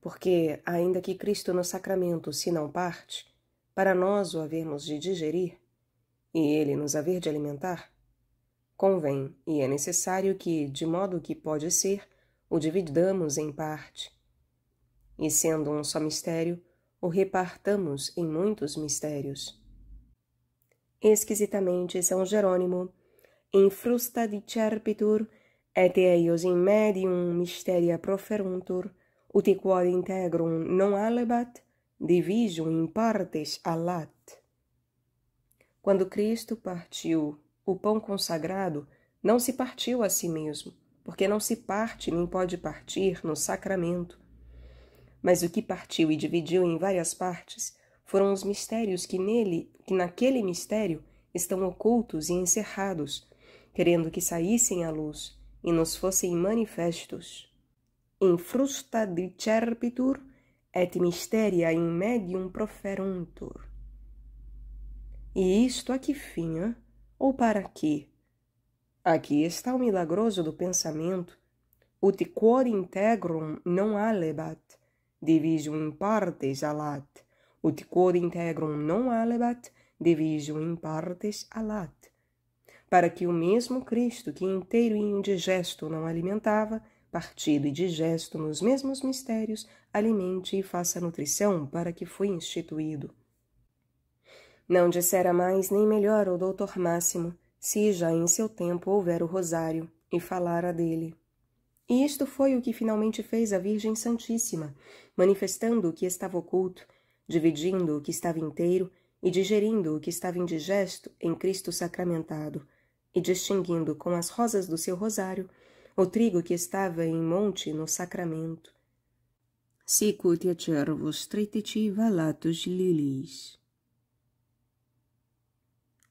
Porque, ainda que Cristo no sacramento se não parte, para nós o havermos de digerir, e ele nos haver de alimentar, convém e é necessário que, de modo que pode ser, o dividamos em parte. E sendo um só mistério, o repartamos em muitos mistérios. Esquisitamente, São Jerônimo, em frusta cerpitur, é et eius in medium mysteria proferuntur, ut quod integrum non alebat, divisum in partes allat. Quando Cristo partiu o pão consagrado, não se partiu a si mesmo, porque não se parte nem pode partir no sacramento. Mas o que partiu e dividiu em várias partes foram os mistérios que nele, que naquele mistério estão ocultos e encerrados, querendo que saíssem à luz, e nos fossem manifestos. Infrusta dicerpitur et mysteria in medium proferuntur. E isto a que finha, ou para que? Aqui está o milagroso do pensamento, ut quod integrum non alebat, divisum in partes alat, ut quod integrum non alebat, divisum in partes alat para que o mesmo Cristo, que inteiro e indigesto não alimentava, partido e digesto nos mesmos mistérios, alimente e faça nutrição para que foi instituído. Não dissera mais nem melhor o doutor Máximo, se já em seu tempo houver o rosário, e falara dele. E isto foi o que finalmente fez a Virgem Santíssima, manifestando o que estava oculto, dividindo o que estava inteiro e digerindo o que estava indigesto em Cristo sacramentado, e distinguindo com as rosas do seu rosário o trigo que estava em monte no sacramento. Sicut acervus tritici valatus lilies.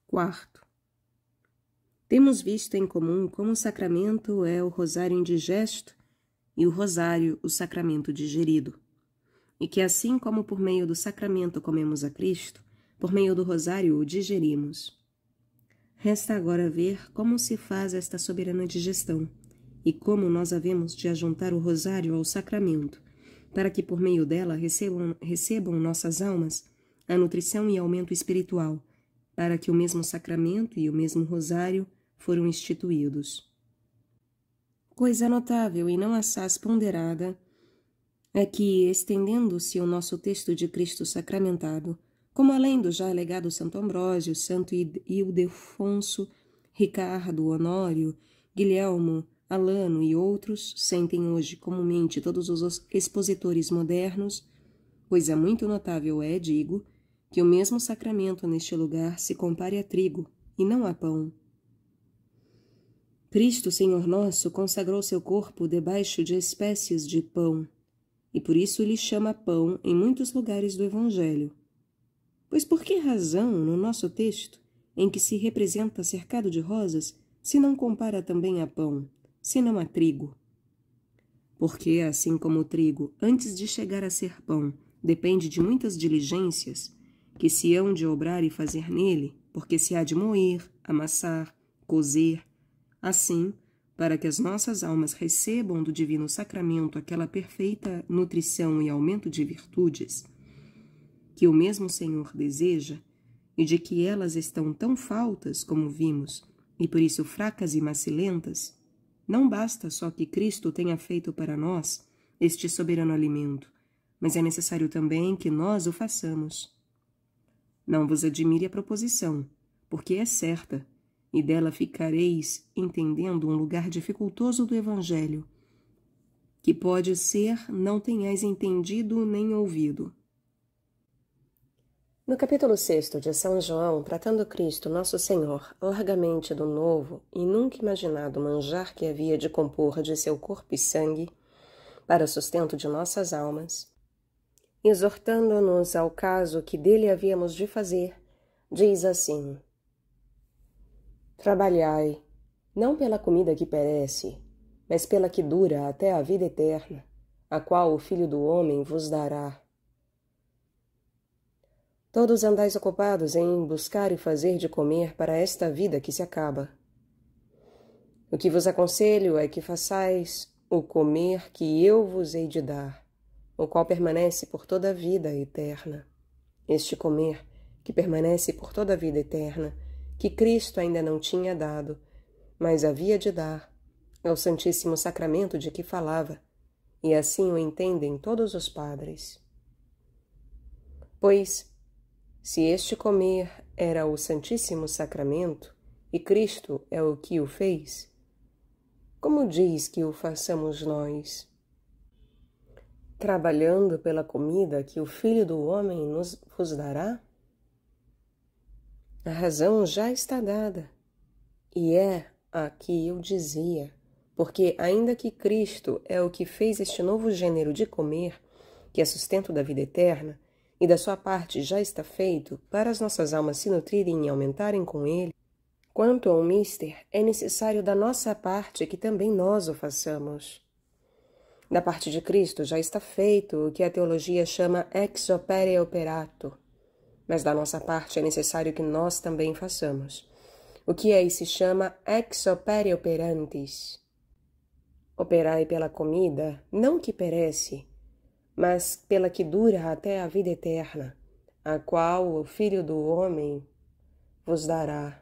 Quarto. Temos visto em comum como o sacramento é o rosário indigesto e o rosário o sacramento digerido. E que assim como por meio do sacramento comemos a Cristo, por meio do rosário o digerimos. Resta agora ver como se faz esta soberana digestão e como nós havemos de ajuntar o rosário ao sacramento, para que por meio dela recebam, recebam nossas almas a nutrição e aumento espiritual, para que o mesmo sacramento e o mesmo rosário foram instituídos. Coisa notável e não assaz ponderada é que, estendendo-se o nosso texto de Cristo sacramentado, como além do já alegado Santo Ambrósio, Santo Ildefonso, Ricardo, Honório, Guilhermo, Alano e outros sentem hoje comumente todos os expositores modernos, pois é muito notável é, digo, que o mesmo sacramento neste lugar se compare a trigo e não a pão. Cristo, Senhor nosso, consagrou seu corpo debaixo de espécies de pão, e por isso lhe chama pão em muitos lugares do Evangelho. Pois por que razão, no nosso texto, em que se representa cercado de rosas, se não compara também a pão, se não a trigo? Porque, assim como o trigo, antes de chegar a ser pão, depende de muitas diligências que se hão de obrar e fazer nele, porque se há de moer, amassar, cozer, assim, para que as nossas almas recebam do divino sacramento aquela perfeita nutrição e aumento de virtudes, que o mesmo Senhor deseja, e de que elas estão tão faltas como vimos, e por isso fracas e macilentas, não basta só que Cristo tenha feito para nós este soberano alimento, mas é necessário também que nós o façamos. Não vos admire a proposição, porque é certa, e dela ficareis entendendo um lugar dificultoso do Evangelho, que pode ser não tenhais entendido nem ouvido. No capítulo 6 de São João, tratando Cristo, nosso Senhor, largamente do novo e nunca imaginado manjar que havia de compor de seu corpo e sangue, para sustento de nossas almas, exortando-nos ao caso que dele havíamos de fazer, diz assim: Trabalhai, não pela comida que perece, mas pela que dura até a vida eterna, a qual o Filho do Homem vos dará Todos andais ocupados em buscar e fazer de comer para esta vida que se acaba. O que vos aconselho é que façais o comer que eu vos hei de dar, o qual permanece por toda a vida eterna. Este comer, que permanece por toda a vida eterna, que Cristo ainda não tinha dado, mas havia de dar, é o Santíssimo Sacramento de que falava, e assim o entendem todos os padres. Pois, se este comer era o Santíssimo Sacramento, e Cristo é o que o fez, como diz que o façamos nós? Trabalhando pela comida que o Filho do Homem nos vos dará? A razão já está dada, e é a que eu dizia, porque, ainda que Cristo é o que fez este novo gênero de comer, que é sustento da vida eterna, e da sua parte já está feito para as nossas almas se nutrirem e aumentarem com ele, quanto ao mister, é necessário da nossa parte que também nós o façamos. Da parte de Cristo já está feito o que a teologia chama ex opere operato, mas da nossa parte é necessário que nós também façamos. O que aí se chama ex opere operantes. Operai pela comida, não que perece, mas pela que dura até a vida eterna, a qual o Filho do Homem vos dará.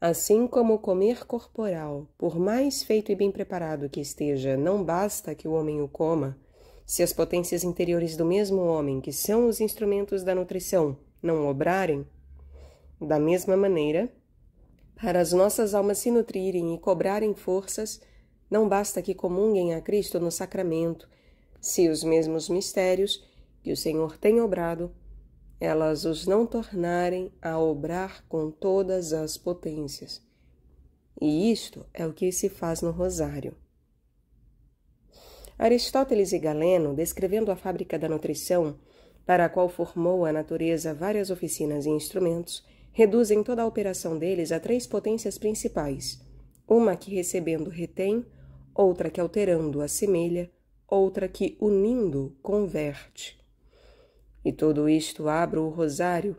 Assim como o comer corporal, por mais feito e bem preparado que esteja, não basta que o homem o coma, se as potências interiores do mesmo homem, que são os instrumentos da nutrição, não obrarem, da mesma maneira, para as nossas almas se nutrirem e cobrarem forças, não basta que comunguem a Cristo no sacramento, se os mesmos mistérios que o Senhor tem obrado, elas os não tornarem a obrar com todas as potências. E isto é o que se faz no Rosário. Aristóteles e Galeno, descrevendo a fábrica da nutrição, para a qual formou a natureza várias oficinas e instrumentos, reduzem toda a operação deles a três potências principais: uma que recebendo retém, outra que alterando assemelha, outra que unindo converte. E tudo isto abro o rosário,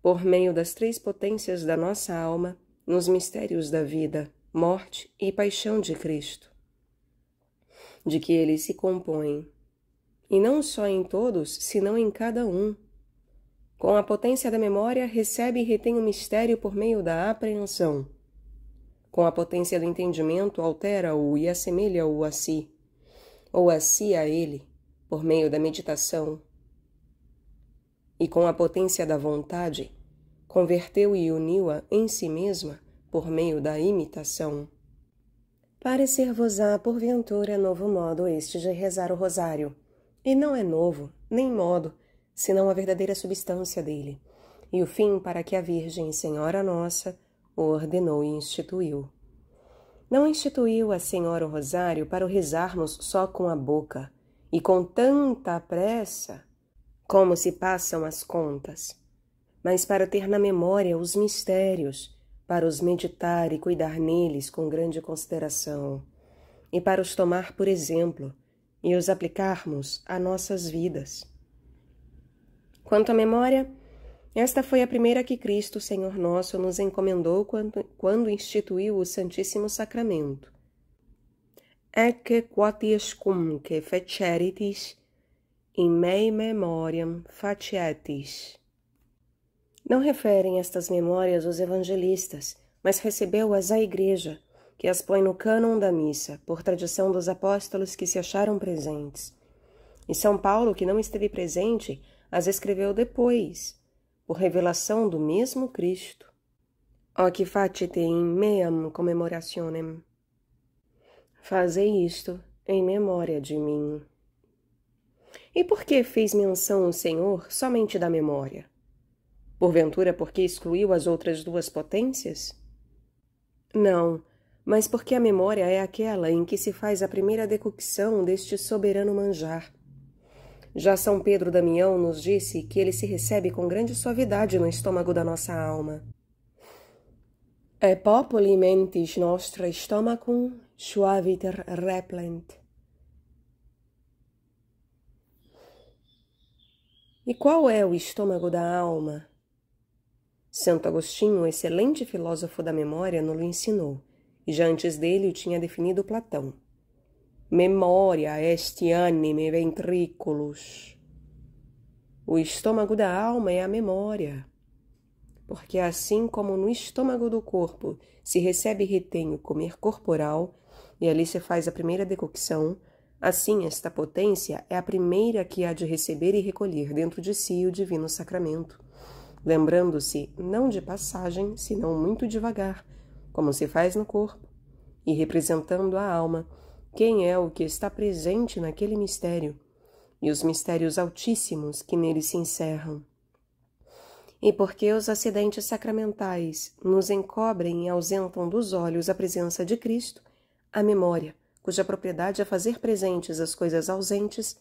por meio das três potências da nossa alma, nos mistérios da vida, morte e paixão de Cristo, de que ele se compõe, e não só em todos, senão em cada um. Com a potência da memória, recebe e retém o mistério por meio da apreensão com a potência do entendimento, altera-o e assemelha-o a si, ou a si a ele, por meio da meditação. E com a potência da vontade, converteu e uniu-a em si mesma por meio da imitação. Parecer-vos-á, porventura, novo modo este de rezar o rosário. E não é novo, nem modo, senão a verdadeira substância dele, e o fim para que a Virgem, Senhora Nossa, o ordenou e instituiu. Não instituiu a Senhora o rosário para o rezarmos só com a boca e com tanta pressa, como se passam as contas, mas para ter na memória os mistérios, para os meditar e cuidar neles com grande consideração, e para os tomar por exemplo e os aplicarmos a nossas vidas. Quanto à memória, esta foi a primeira que Cristo, Senhor nosso, nos encomendou quando, quando instituiu o Santíssimo Sacramento. Ecce quoties cumque feceritis, in mei memoriam facietis. Não referem estas memórias os evangelistas, mas recebeu-as a Igreja, que as põe no cânon da missa, por tradição dos apóstolos que se acharam presentes. E São Paulo, que não esteve presente, as escreveu depois, por revelação do mesmo Cristo. que facite in meam commemorationem. Fazei isto em memória de mim. E por que fez menção o Senhor somente da memória? Porventura porque excluiu as outras duas potências? Não, mas porque a memória é aquela em que se faz a primeira decocção deste soberano manjar já São Pedro Damião nos disse que ele se recebe com grande suavidade no estômago da nossa alma. E mentis nostra stomacum suaviter replent. E qual é o estômago da alma? Santo Agostinho, excelente filósofo da memória, nos lo ensinou, e já antes dele o tinha definido Platão. Memória este anime ventrículos. O estômago da alma é a memória. Porque assim como no estômago do corpo se recebe e retém o comer corporal, e ali se faz a primeira decocção, assim esta potência é a primeira que há de receber e recolher dentro de si o divino sacramento, lembrando-se não de passagem, senão muito devagar, como se faz no corpo, e representando a alma, quem é o que está presente naquele mistério e os mistérios altíssimos que nele se encerram. E porque os acidentes sacramentais nos encobrem e ausentam dos olhos a presença de Cristo, a memória, cuja propriedade é fazer presentes as coisas ausentes,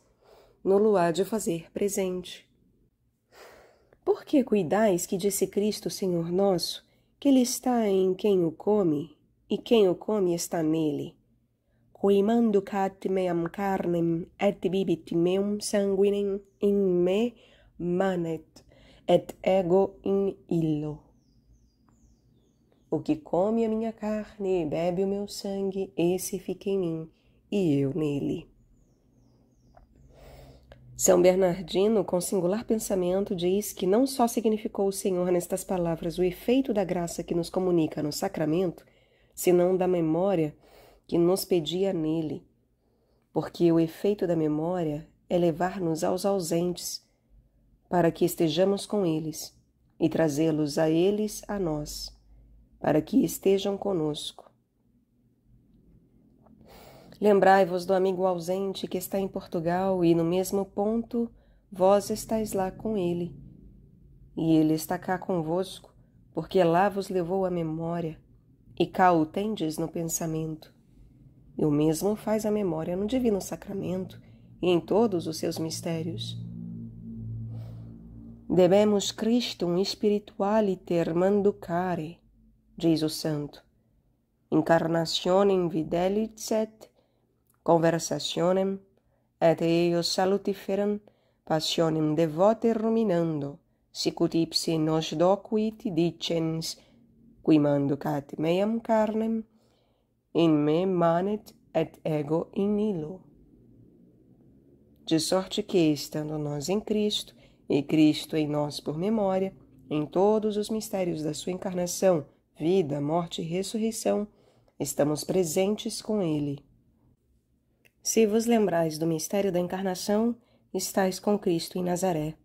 no luar de fazer presente. Por que cuidais que disse Cristo, Senhor nosso, que ele está em quem o come, e quem o come está nele? huimando cat meam carnem, et bibit meum sanguinem in me manet, et ego in illo. O que come a minha carne e bebe o meu sangue, esse fica em mim, e eu nele. São Bernardino, com singular pensamento, diz que não só significou o Senhor nestas palavras o efeito da graça que nos comunica no sacramento, senão da memória que nos pedia nele, porque o efeito da memória é levar-nos aos ausentes, para que estejamos com eles e trazê-los a eles a nós, para que estejam conosco. Lembrai-vos do amigo ausente que está em Portugal e no mesmo ponto vós estáis lá com ele. E ele está cá convosco, porque lá vos levou a memória, e cá o tendes no pensamento. E o mesmo faz a memória no Divino Sacramento e em todos os seus mistérios. Debemos Christum spiritualiter manducare, diz o santo. Incarnationem videlicet, conversationem, et eios salutiferam, passionem devote ruminando, sicut ipsi nos docuit dicens, qui manducat meam carnem, in me manet et ego in illo. De sorte que, estando nós em Cristo, e Cristo em nós por memória, em todos os mistérios da sua encarnação, vida, morte e ressurreição, estamos presentes com Ele. Se vos lembrais do mistério da encarnação, estáis com Cristo em Nazaré.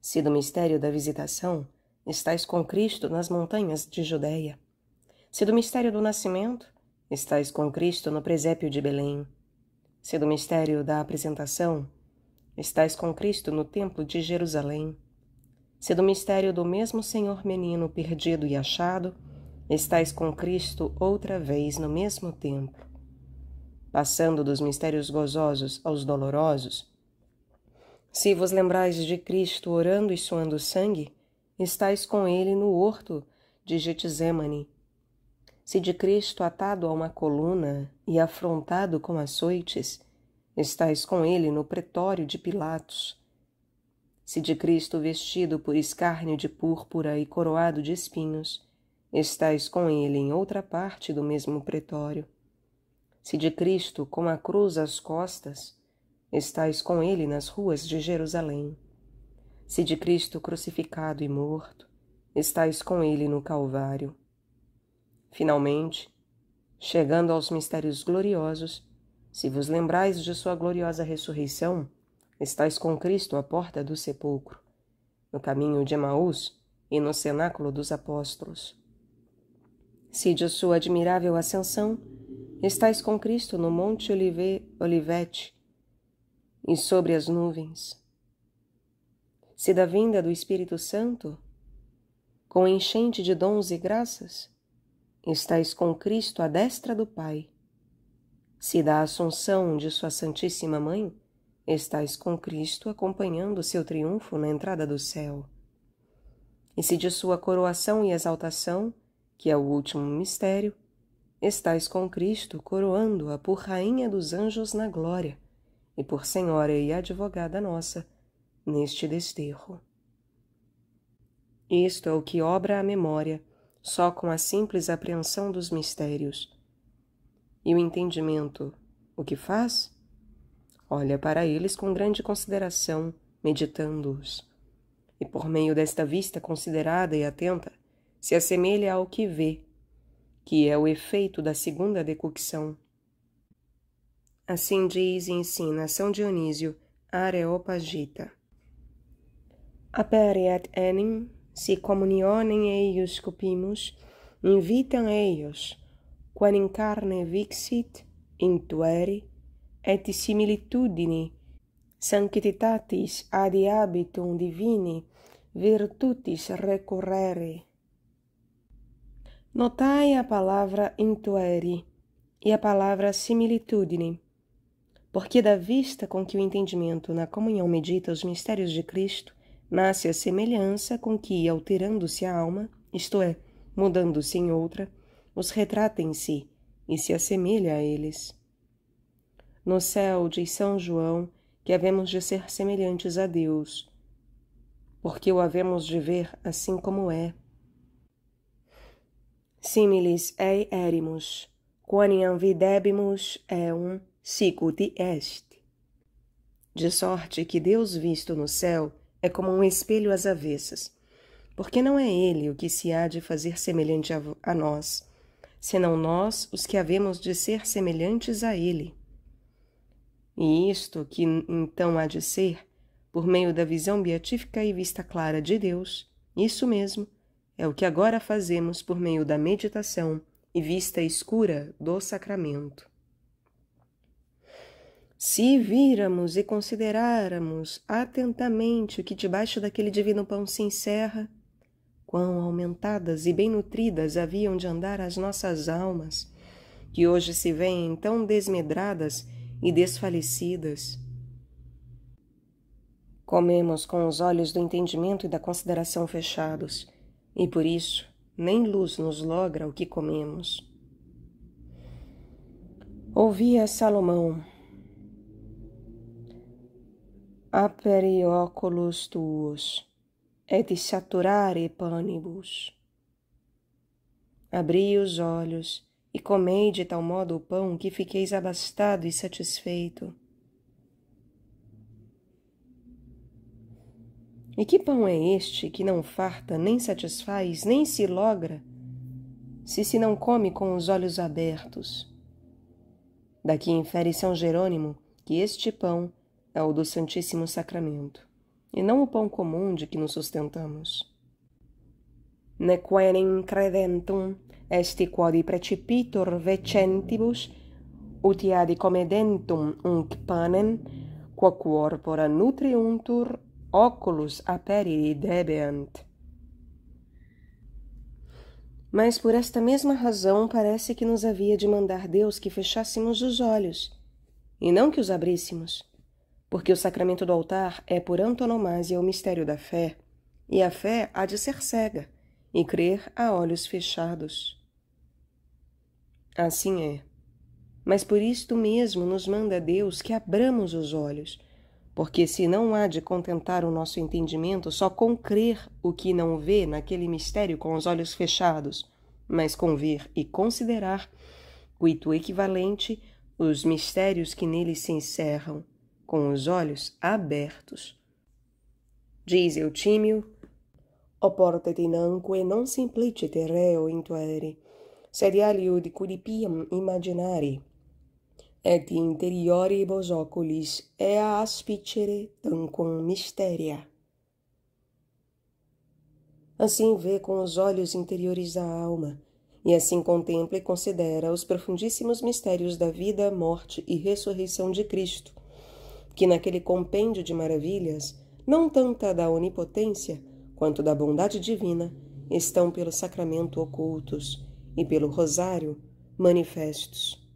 Se do mistério da visitação, estáis com Cristo nas montanhas de Judéia. Se do mistério do nascimento, Estais com Cristo no presépio de Belém. Se do mistério da apresentação, estais com Cristo no templo de Jerusalém. Se do mistério do mesmo Senhor menino perdido e achado, estais com Cristo outra vez no mesmo templo. Passando dos mistérios gozosos aos dolorosos, se vos lembrais de Cristo orando e suando sangue, estais com ele no horto de Getisémane se de Cristo atado a uma coluna e afrontado com açoites, estais com ele no pretório de Pilatos. Se de Cristo vestido por escárnio de púrpura e coroado de espinhos, estais com ele em outra parte do mesmo pretório. Se de Cristo com a cruz às costas, estais com ele nas ruas de Jerusalém. Se de Cristo crucificado e morto, estais com ele no Calvário. Finalmente, chegando aos mistérios gloriosos, se vos lembrais de sua gloriosa ressurreição, estais com Cristo à porta do sepulcro, no caminho de Emaús e no cenáculo dos apóstolos. Se de sua admirável ascensão, estais com Cristo no Monte Olive, Olivete e sobre as nuvens. Se da vinda do Espírito Santo, com enchente de dons e graças, estáis com Cristo à destra do Pai. Se da Assunção de Sua Santíssima Mãe, estáis com Cristo acompanhando seu triunfo na entrada do céu. E se de Sua coroação e exaltação, que é o último mistério, estáis com Cristo coroando-a por Rainha dos Anjos na glória e por Senhora e Advogada nossa neste desterro. Isto é o que obra a memória só com a simples apreensão dos mistérios. E o entendimento, o que faz? Olha para eles com grande consideração, meditando-os. E por meio desta vista considerada e atenta, se assemelha ao que vê, que é o efeito da segunda decocção. Assim diz e ensina São Dionísio Areopagita. Aperiat enim se comunionem eios cupimus, invitam eios, quan in carne vixit, intueri, et similitudini sanctitatis ad habitum divini virtutis recurrere. Notai a palavra intuere e a palavra similitudine, porque da vista com que o entendimento na comunhão medita os mistérios de Cristo, nasce a semelhança com que, alterando-se a alma, isto é, mudando-se em outra, os retrata em si e se assemelha a eles. No céu diz São João que havemos de ser semelhantes a Deus, porque o havemos de ver assim como é. Similis ei erimus, quoniam videbimus eum sicut est. De sorte que Deus visto no céu é como um espelho às avessas, porque não é ele o que se há de fazer semelhante a, a nós, senão nós os que havemos de ser semelhantes a ele. E isto que então há de ser, por meio da visão beatífica e vista clara de Deus, isso mesmo, é o que agora fazemos por meio da meditação e vista escura do sacramento. Se viramos e considerarmos atentamente o que debaixo daquele divino pão se encerra, quão aumentadas e bem nutridas haviam de andar as nossas almas, que hoje se veem tão desmedradas e desfalecidas. Comemos com os olhos do entendimento e da consideração fechados, e por isso nem luz nos logra o que comemos. Ouvia Salomão aperioculos tuos, et saturare panibus. Abri os olhos e comei de tal modo o pão que fiqueis abastado e satisfeito. E que pão é este que não farta, nem satisfaz, nem se logra, se se não come com os olhos abertos? Daqui infere São Jerônimo que este pão é o do Santíssimo Sacramento, e não o pão comum de que nos sustentamos. Nequenem credentum esti quodi precipitor vecentibus, utiadi comedentum unc panem, qua corpora nutriuntur oculus aperi debeant. Mas por esta mesma razão parece que nos havia de mandar Deus que fechássemos os olhos, e não que os abríssemos porque o sacramento do altar é por antonomasia o mistério da fé, e a fé há de ser cega e crer a olhos fechados. Assim é. Mas por isto mesmo nos manda Deus que abramos os olhos, porque se não há de contentar o nosso entendimento só com crer o que não vê naquele mistério com os olhos fechados, mas com ver e considerar, o equivalente, os mistérios que nele se encerram, com os olhos abertos. Diz Eutímio, Oportetinanque non simpliciter reo intuere, sed aliud cudipiam imaginari, et interioribus oculis ea aspicere tanquam misteria. Assim vê com os olhos interiores da alma, e assim contempla e considera os profundíssimos mistérios da vida, morte e ressurreição de Cristo, que naquele compêndio de maravilhas, não tanta da onipotência quanto da bondade divina, estão pelo sacramento ocultos e pelo rosário manifestos.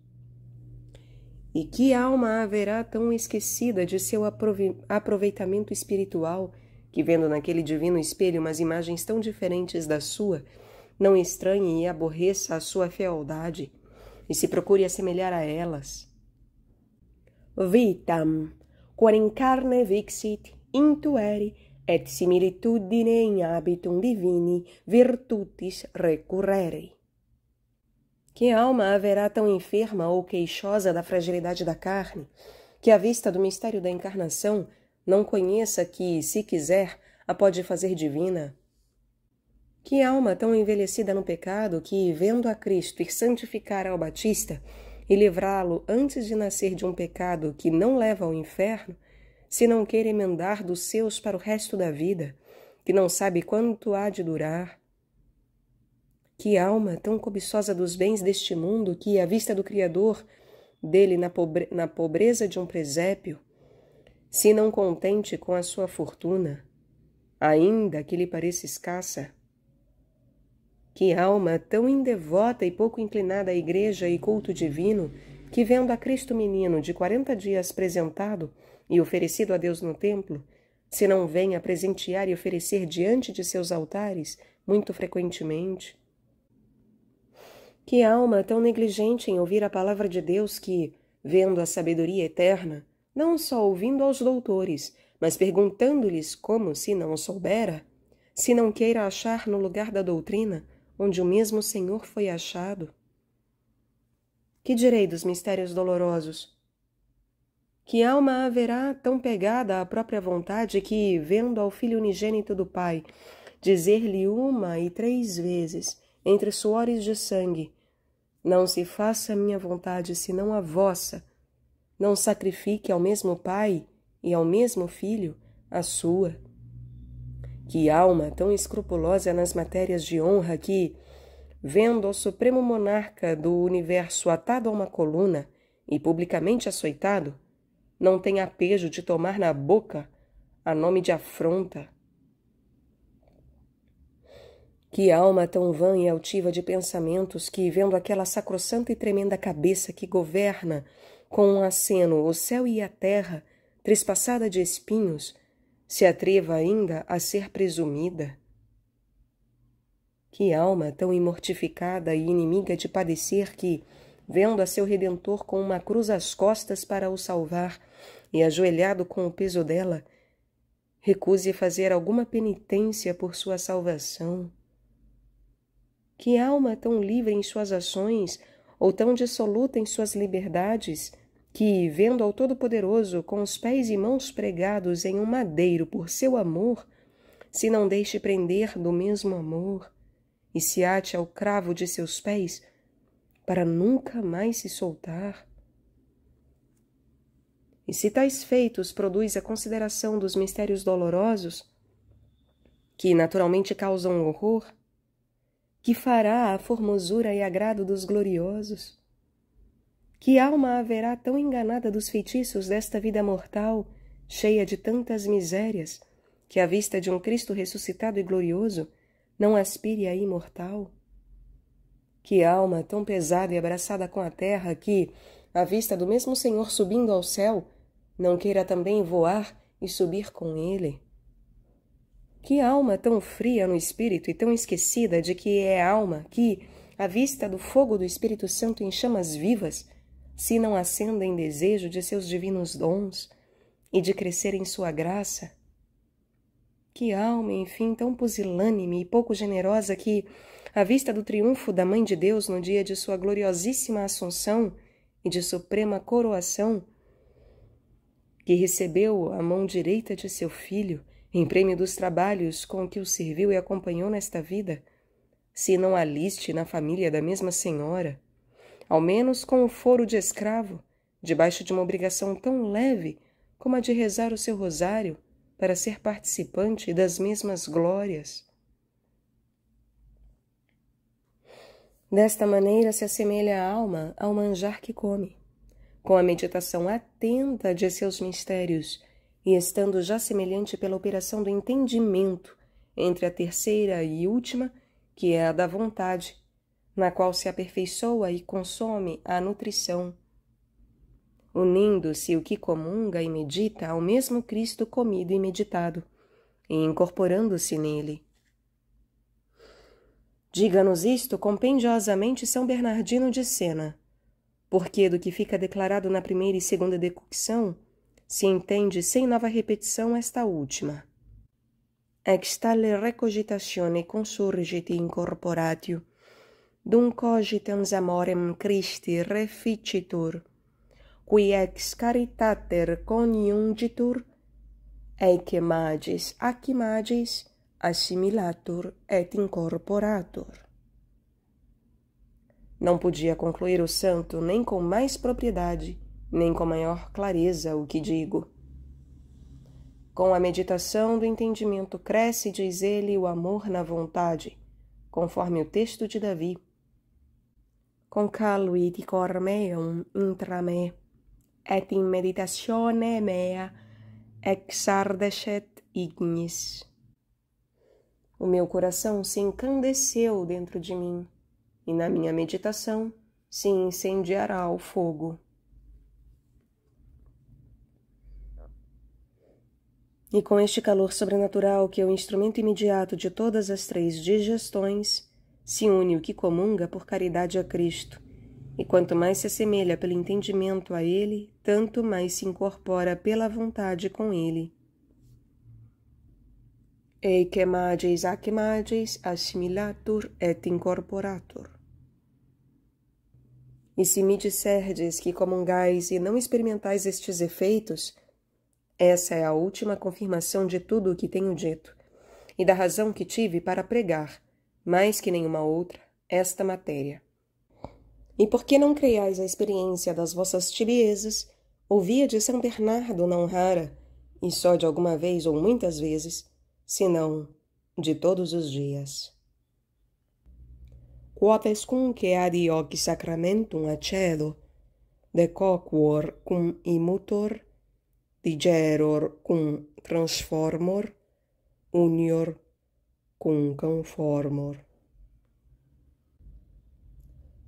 E que alma haverá tão esquecida de seu aproveitamento espiritual que, vendo naquele divino espelho umas imagens tão diferentes da sua, não estranhe e aborreça a sua fealdade e se procure assemelhar a elas? Vitam quod in carne vixit, intueri, et similitudine in habitum divini virtutis recurrere. Que alma haverá tão enferma ou queixosa da fragilidade da carne, que à vista do mistério da encarnação não conheça que, se quiser, a pode fazer divina? Que alma tão envelhecida no pecado que, vendo a Cristo ir santificar ao Batista, e livrá-lo antes de nascer de um pecado que não leva ao inferno, se não quer emendar dos seus para o resto da vida, que não sabe quanto há de durar. Que alma tão cobiçosa dos bens deste mundo que, à vista do Criador, dele na, pobre na pobreza de um presépio, se não contente com a sua fortuna, ainda que lhe pareça escassa, que alma tão indevota e pouco inclinada à igreja e culto divino, que vendo a Cristo menino de quarenta dias apresentado e oferecido a Deus no templo, se não vem a presentear e oferecer diante de seus altares, muito frequentemente? Que alma tão negligente em ouvir a palavra de Deus que, vendo a sabedoria eterna, não só ouvindo aos doutores, mas perguntando-lhes como se não soubera, se não queira achar no lugar da doutrina onde o mesmo Senhor foi achado? Que direi dos mistérios dolorosos? Que alma haverá tão pegada à própria vontade que, vendo ao Filho unigênito do Pai, dizer-lhe uma e três vezes, entre suores de sangue, não se faça a minha vontade, senão a vossa. Não sacrifique ao mesmo Pai e ao mesmo Filho a sua. Que alma tão escrupulosa nas matérias de honra que, vendo o supremo monarca do universo atado a uma coluna e publicamente açoitado, não tem apejo de tomar na boca a nome de afronta. Que alma tão vã e altiva de pensamentos que, vendo aquela sacrossanta e tremenda cabeça que governa com um aceno o céu e a terra, trespassada de espinhos, se atreva ainda a ser presumida? Que alma tão imortificada e inimiga de padecer que, vendo a seu redentor com uma cruz às costas para o salvar e ajoelhado com o peso dela, recuse fazer alguma penitência por sua salvação? Que alma tão livre em suas ações ou tão dissoluta em suas liberdades? que, vendo ao Todo-Poderoso com os pés e mãos pregados em um madeiro por seu amor, se não deixe prender do mesmo amor e se ate ao cravo de seus pés para nunca mais se soltar. E se tais feitos produz a consideração dos mistérios dolorosos, que naturalmente causam horror, que fará a formosura e agrado dos gloriosos? Que alma haverá tão enganada dos feitiços desta vida mortal, cheia de tantas misérias, que à vista de um Cristo ressuscitado e glorioso não aspire a imortal? Que alma tão pesada e abraçada com a terra que, à vista do mesmo Senhor subindo ao céu, não queira também voar e subir com ele? Que alma tão fria no espírito e tão esquecida de que é alma que, à vista do fogo do Espírito Santo em chamas vivas, se não acenda em desejo de seus divinos dons e de crescer em sua graça? Que alma, enfim, tão pusilânime e pouco generosa que, à vista do triunfo da Mãe de Deus no dia de sua gloriosíssima assunção e de suprema coroação, que recebeu a mão direita de seu filho em prêmio dos trabalhos com que o serviu e acompanhou nesta vida, se não aliste na família da mesma senhora, ao menos com o foro de escravo, debaixo de uma obrigação tão leve como a de rezar o seu rosário para ser participante das mesmas glórias. Desta maneira se assemelha a alma ao manjar que come. Com a meditação atenta de seus mistérios e estando já semelhante pela operação do entendimento entre a terceira e última, que é a da vontade, na qual se aperfeiçoa e consome a nutrição. Unindo-se o que comunga e medita ao mesmo Cristo comido e meditado, e incorporando-se nele. Diga-nos isto compendiosamente São Bernardino de Sena, porque do que fica declarado na primeira e segunda decocção, se entende sem nova repetição esta última. Ex tale recogitatione consurgit incorporatio, dum cogitans amorem Christi reficitur, qui ex caritater coniungitur, ec magis ac magis assimilatur et incorporatur. Não podia concluir o santo nem com mais propriedade, nem com maior clareza o que digo. Com a meditação do entendimento cresce, diz ele, o amor na vontade, conforme o texto de Davi, con calui di cormeum intrame, et in meditatione mea exardescet ignis. O meu coração se encandeceu dentro de mim, e na minha meditação se incendiará o fogo. E com este calor sobrenatural que é o instrumento imediato de todas as três digestões, se une o que comunga por caridade a Cristo, e quanto mais se assemelha pelo entendimento a Ele, tanto mais se incorpora pela vontade com Ele. Eice magis ac magis assimilatur et incorporatur. E se me disserdes que comungais e não experimentais estes efeitos, essa é a última confirmação de tudo o que tenho dito, e da razão que tive para pregar, mais que nenhuma outra, esta matéria. E porque não creiais a experiência das vossas tibiezas, ouvia de São Bernardo não rara, e só de alguma vez ou muitas vezes, senão de todos os dias. Quotes que adioc sacramentum acelo, decoquor cum imutor, digeror cum transformor, unior cum conformor.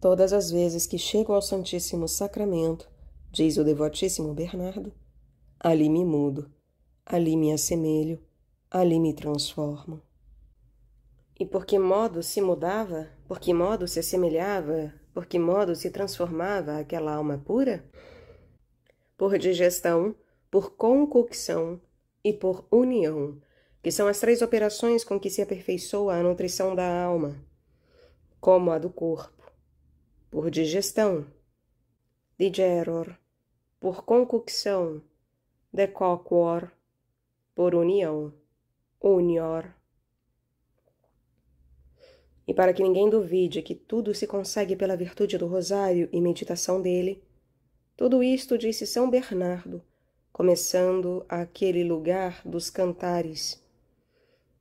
Todas as vezes que chego ao Santíssimo Sacramento, diz o devotíssimo Bernardo, ali me mudo, ali me assemelho, ali me transformo. E por que modo se mudava, por que modo se assemelhava, por que modo se transformava aquela alma pura? Por digestão, por concussão e por união, que são as três operações com que se aperfeiçoa a nutrição da alma, como a do corpo por digestão, digeror, por concussão, decoquor, por união, unior. E para que ninguém duvide que tudo se consegue pela virtude do rosário e meditação dele, tudo isto disse São Bernardo, começando aquele lugar dos cantares,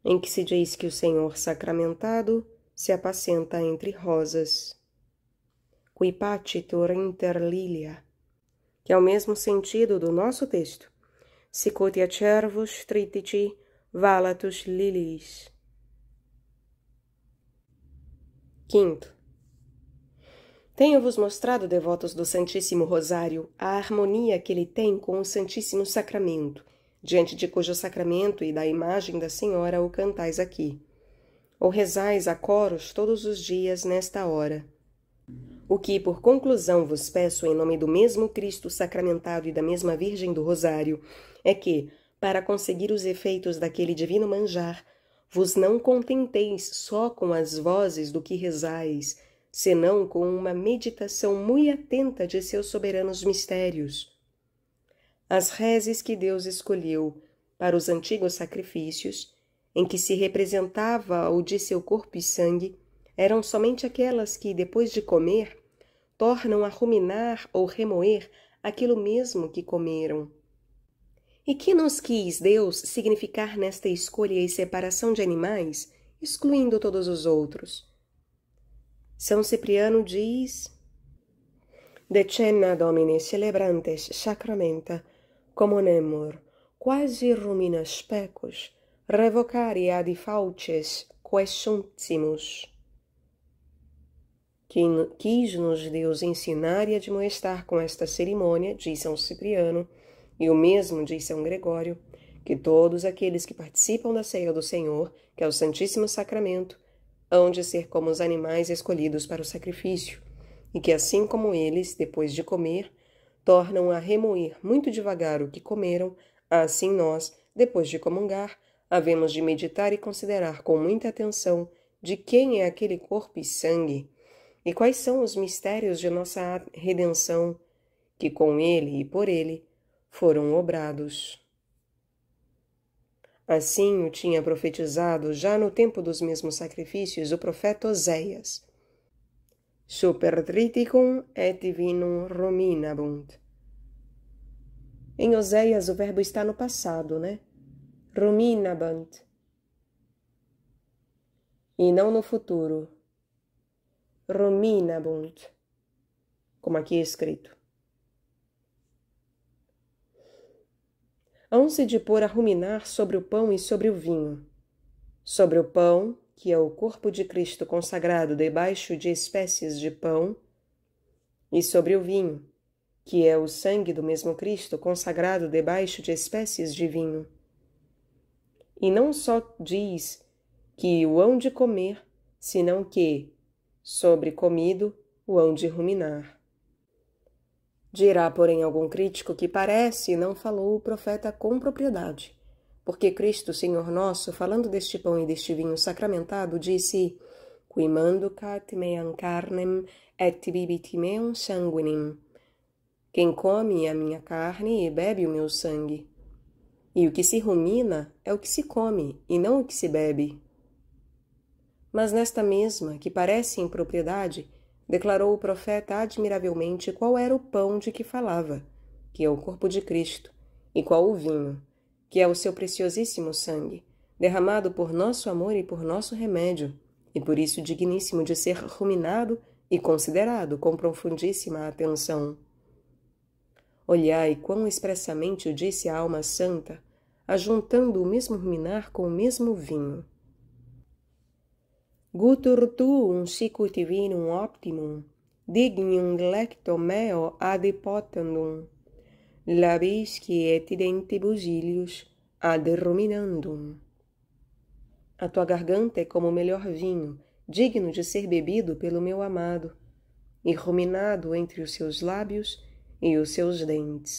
em que se diz que o Senhor sacramentado se apacenta entre rosas qui pacitur inter lilia, que é o mesmo sentido do nosso texto. Sicutia cervus tritici valatus liliis. Quinto. Tenho-vos mostrado, devotos do Santíssimo Rosário, a harmonia que ele tem com o Santíssimo Sacramento, diante de cujo sacramento e da imagem da Senhora o cantais aqui. Ou rezais a coros todos os dias nesta hora. O que, por conclusão, vos peço em nome do mesmo Cristo sacramentado e da mesma Virgem do Rosário, é que, para conseguir os efeitos daquele divino manjar, vos não contenteis só com as vozes do que rezais, senão com uma meditação muito atenta de seus soberanos mistérios. As rezes que Deus escolheu para os antigos sacrifícios, em que se representava o de seu corpo e sangue, eram somente aquelas que, depois de comer, tornam a ruminar ou remoer aquilo mesmo que comeram. E que nos quis Deus significar nesta escolha e separação de animais, excluindo todos os outros? São Cipriano diz: Decenna domine celebrantes sacramenta, como nemor quasi rumina specus, revocari ad fauces questiontimus que quis nos Deus ensinar e admoestar com esta cerimônia, diz São Cipriano, e o mesmo diz São Gregório, que todos aqueles que participam da ceia do Senhor, que é o Santíssimo Sacramento, hão de ser como os animais escolhidos para o sacrifício, e que assim como eles, depois de comer, tornam a remoer muito devagar o que comeram, assim nós, depois de comungar, havemos de meditar e considerar com muita atenção de quem é aquele corpo e sangue e quais são os mistérios de nossa redenção, que com ele e por ele foram obrados? Assim o tinha profetizado já no tempo dos mesmos sacrifícios o profeta Oséias. Superdriticum et divinum ruminabunt. Em Oséias o verbo está no passado, né? Ruminabunt. E não no futuro ruminabunt, como aqui é escrito. Hão-se de pôr a ruminar sobre o pão e sobre o vinho. Sobre o pão, que é o corpo de Cristo consagrado debaixo de espécies de pão, e sobre o vinho, que é o sangue do mesmo Cristo consagrado debaixo de espécies de vinho. E não só diz que o hão de comer, senão que, sobre comido o hão de ruminar. Dirá, porém, algum crítico que parece não falou o profeta com propriedade, porque Cristo, Senhor nosso, falando deste pão e deste vinho sacramentado, disse: Quimanducat meam carnem et bibit meum sanguinem. Quem come a minha carne e bebe o meu sangue. E o que se rumina é o que se come, e não o que se bebe mas nesta mesma, que parece impropriedade, declarou o profeta admiravelmente qual era o pão de que falava, que é o corpo de Cristo, e qual o vinho, que é o seu preciosíssimo sangue, derramado por nosso amor e por nosso remédio, e por isso digníssimo de ser ruminado e considerado com profundíssima atenção. Olhai quão expressamente o disse a alma santa, ajuntando o mesmo ruminar com o mesmo vinho. Gutur guturtuum sicut vinum optimum, dignum lecto meo adipotendum, potandum, labisci et dentibus ilius ad ruminandum. A tua garganta é como o melhor vinho, digno de ser bebido pelo meu amado, e ruminado entre os seus lábios e os seus dentes.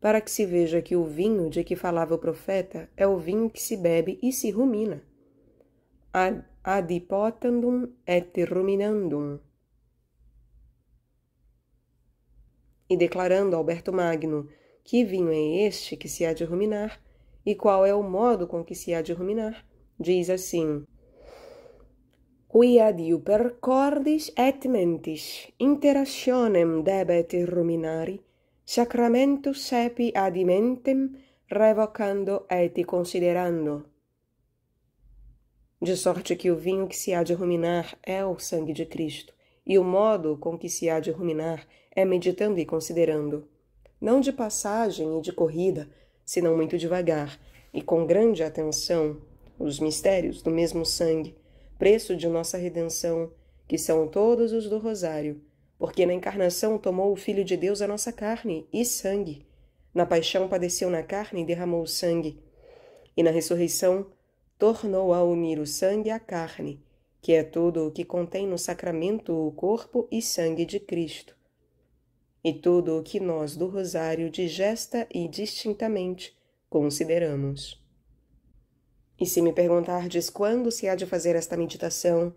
para que se veja que o vinho de que falava o profeta é o vinho que se bebe e se rumina. adipotandum et ruminandum. E declarando Alberto Magno que vinho é este que se há de ruminar e qual é o modo com que se há de ruminar, diz assim: Qui adiu percordis et mentis, interactionem debet ruminari sacramentus sepi adimentem revocando et considerando. De sorte que o vinho que se há de ruminar é o sangue de Cristo, e o modo com que se há de ruminar é meditando e considerando, não de passagem e de corrida, senão muito devagar e com grande atenção, os mistérios do mesmo sangue, preço de nossa redenção, que são todos os do Rosário, porque na encarnação tomou o Filho de Deus a nossa carne e sangue. Na paixão padeceu na carne e derramou o sangue. E na ressurreição tornou a unir o sangue à carne, que é tudo o que contém no sacramento o corpo e sangue de Cristo. E tudo o que nós do Rosário digesta e distintamente consideramos. E se me perguntardes quando se há de fazer esta meditação,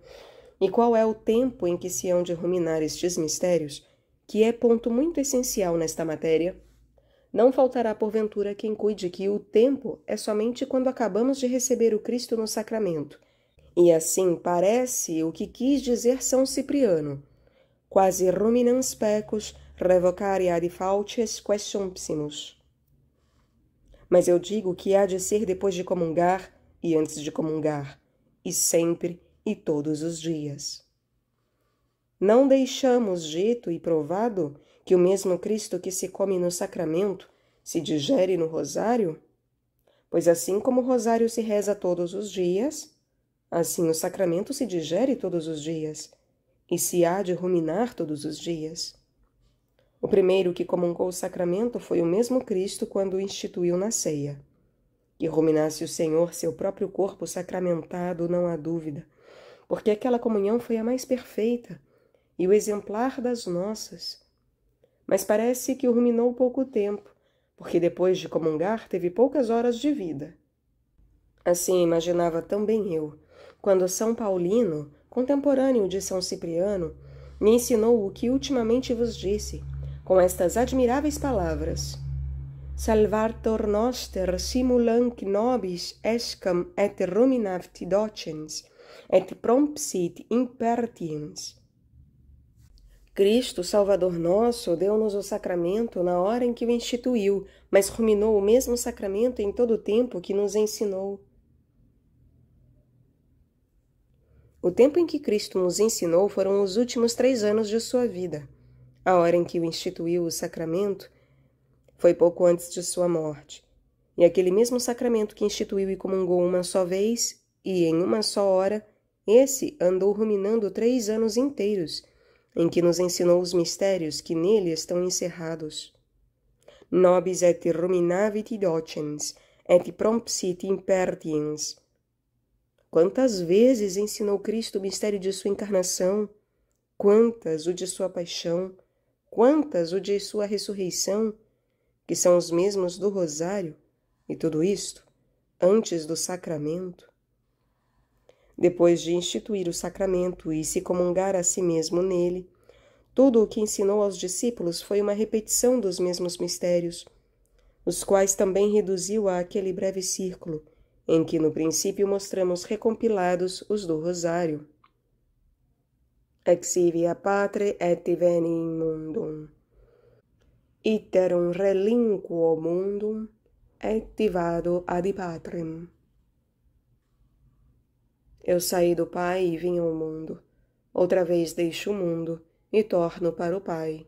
e qual é o tempo em que se hão de ruminar estes mistérios, que é ponto muito essencial nesta matéria, não faltará porventura quem cuide que o tempo é somente quando acabamos de receber o Cristo no sacramento. E assim parece o que quis dizer São Cipriano. Quasi ruminans pecos revocare ad fautes questionpsimus. Mas eu digo que há de ser depois de comungar e antes de comungar, e sempre e todos os dias. Não deixamos dito e provado que o mesmo Cristo que se come no sacramento se digere no rosário? Pois assim como o rosário se reza todos os dias, assim o sacramento se digere todos os dias e se há de ruminar todos os dias. O primeiro que comungou o sacramento foi o mesmo Cristo quando o instituiu na ceia. Que ruminasse o Senhor seu próprio corpo sacramentado, não há dúvida, porque aquela comunhão foi a mais perfeita e o exemplar das nossas. Mas parece que o ruminou pouco tempo, porque depois de comungar teve poucas horas de vida. Assim imaginava também eu, quando São Paulino, contemporâneo de São Cipriano, me ensinou o que ultimamente vos disse, com estas admiráveis palavras: Salvator noster simulanc nobis escam et ruminavti docens, é et prompsit impertiens. Cristo, Salvador nosso, deu-nos o sacramento na hora em que o instituiu, mas ruminou o mesmo sacramento em todo o tempo que nos ensinou. O tempo em que Cristo nos ensinou foram os últimos três anos de sua vida. A hora em que o instituiu o sacramento foi pouco antes de sua morte. E aquele mesmo sacramento que instituiu e comungou uma só vez e em uma só hora, esse andou ruminando três anos inteiros, em que nos ensinou os mistérios que nele estão encerrados. Nobis et ruminavit docens, et prompsit impertiens. Quantas vezes ensinou Cristo o mistério de sua encarnação? Quantas o de sua paixão? Quantas o de sua ressurreição? Que são os mesmos do Rosário, e tudo isto, antes do sacramento. Depois de instituir o sacramento e se comungar a si mesmo nele, tudo o que ensinou aos discípulos foi uma repetição dos mesmos mistérios, os quais também reduziu a aquele breve círculo, em que no princípio mostramos recompilados os do Rosário. Exivia patre et venim mundum. Iterum relinquo mundum et divado ad patrem. Eu saí do Pai e vim ao mundo. Outra vez deixo o mundo e torno para o Pai.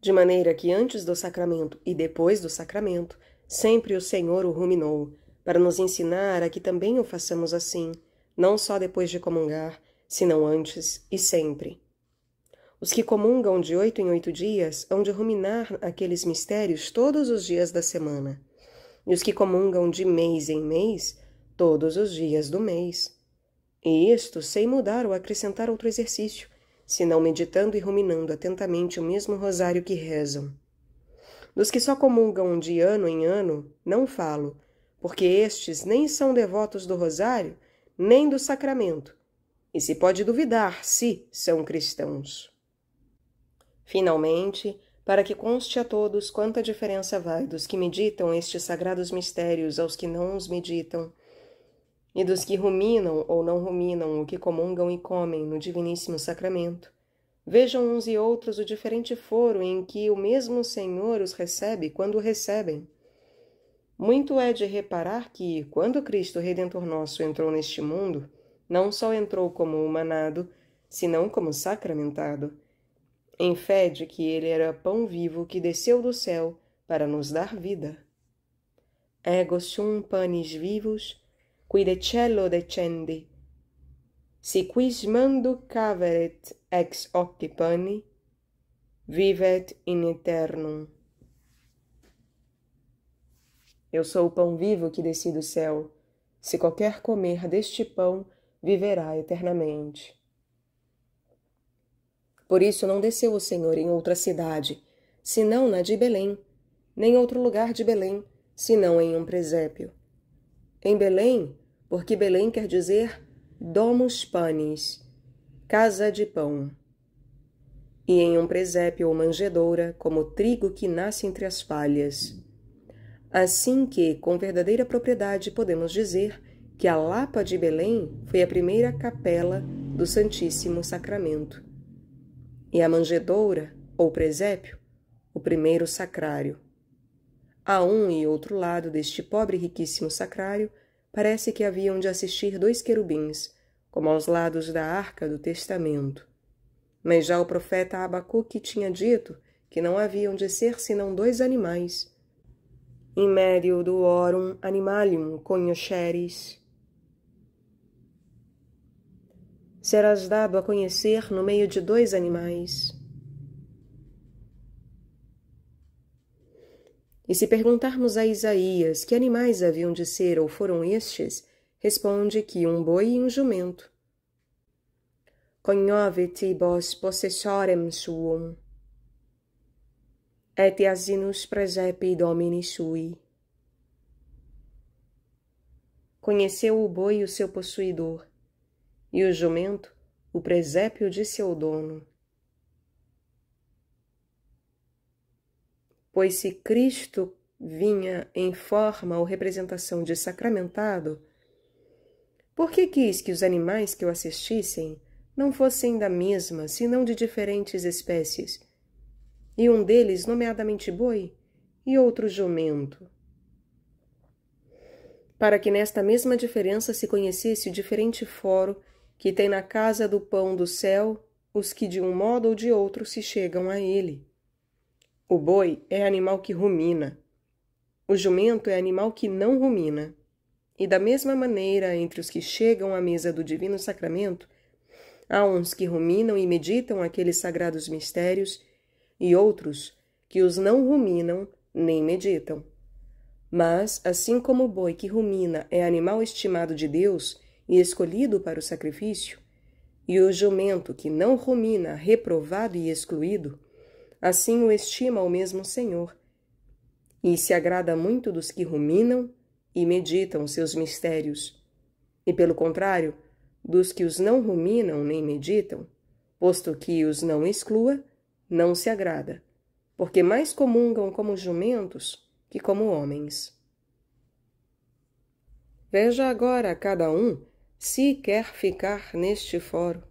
De maneira que antes do sacramento e depois do sacramento, sempre o Senhor o ruminou, para nos ensinar a que também o façamos assim, não só depois de comungar, senão antes e sempre. Os que comungam de oito em oito dias hão de ruminar aqueles mistérios todos os dias da semana. E os que comungam de mês em mês todos os dias do mês. E isto sem mudar ou acrescentar outro exercício, senão meditando e ruminando atentamente o mesmo rosário que rezam. Dos que só comungam de ano em ano, não falo, porque estes nem são devotos do rosário, nem do sacramento, e se pode duvidar se são cristãos. Finalmente, para que conste a todos quanta diferença vai dos que meditam estes sagrados mistérios aos que não os meditam, e dos que ruminam ou não ruminam o que comungam e comem no Diviníssimo Sacramento. Vejam uns e outros o diferente foro em que o mesmo Senhor os recebe quando o recebem. Muito é de reparar que, quando Cristo Redentor Nosso entrou neste mundo, não só entrou como humanado, senão como sacramentado, em fé de que ele era pão vivo que desceu do céu para nos dar vida. Ego sum panis vivos qui de cielo descendi. Si quis mandu caveret ex occipani, vivet in eternum. Eu sou o pão vivo que desci do céu. Se qualquer comer deste pão, viverá eternamente. Por isso não desceu o Senhor em outra cidade, senão na de Belém, nem outro lugar de Belém, senão em um presépio. Em Belém, porque Belém quer dizer domus panis, casa de pão. E em um presépio ou manjedoura, como trigo que nasce entre as palhas. Assim que, com verdadeira propriedade, podemos dizer que a Lapa de Belém foi a primeira capela do Santíssimo Sacramento. E a manjedoura, ou presépio, o primeiro sacrário. A um e outro lado deste pobre e riquíssimo sacrário parece que haviam de assistir dois querubins, como aos lados da arca do testamento. Mas já o profeta Abacuque tinha dito que não haviam de ser senão dois animais. In medio duorum animalium conheceres. Serás dado a conhecer no meio de dois animais. E se perguntarmos a Isaías que animais haviam de ser ou foram estes, responde que um boi e um jumento. Cognoviti vos possessorem suum, et asinus presepe domini sui. Conheceu o boi o seu possuidor, e o jumento o presépio de seu dono. Pois se Cristo vinha em forma ou representação de sacramentado, por que quis que os animais que o assistissem não fossem da mesma, senão de diferentes espécies, e um deles nomeadamente boi e outro jumento? Para que nesta mesma diferença se conhecesse o diferente foro que tem na casa do pão do céu os que de um modo ou de outro se chegam a ele. O boi é animal que rumina. O jumento é animal que não rumina. E da mesma maneira, entre os que chegam à mesa do Divino Sacramento, há uns que ruminam e meditam aqueles sagrados mistérios, e outros que os não ruminam nem meditam. Mas, assim como o boi que rumina é animal estimado de Deus e escolhido para o sacrifício, e o jumento que não rumina, reprovado e excluído, assim o estima o mesmo Senhor, e se agrada muito dos que ruminam e meditam seus mistérios, e pelo contrário, dos que os não ruminam nem meditam, posto que os não exclua, não se agrada, porque mais comungam como jumentos que como homens. Veja agora cada um se quer ficar neste fórum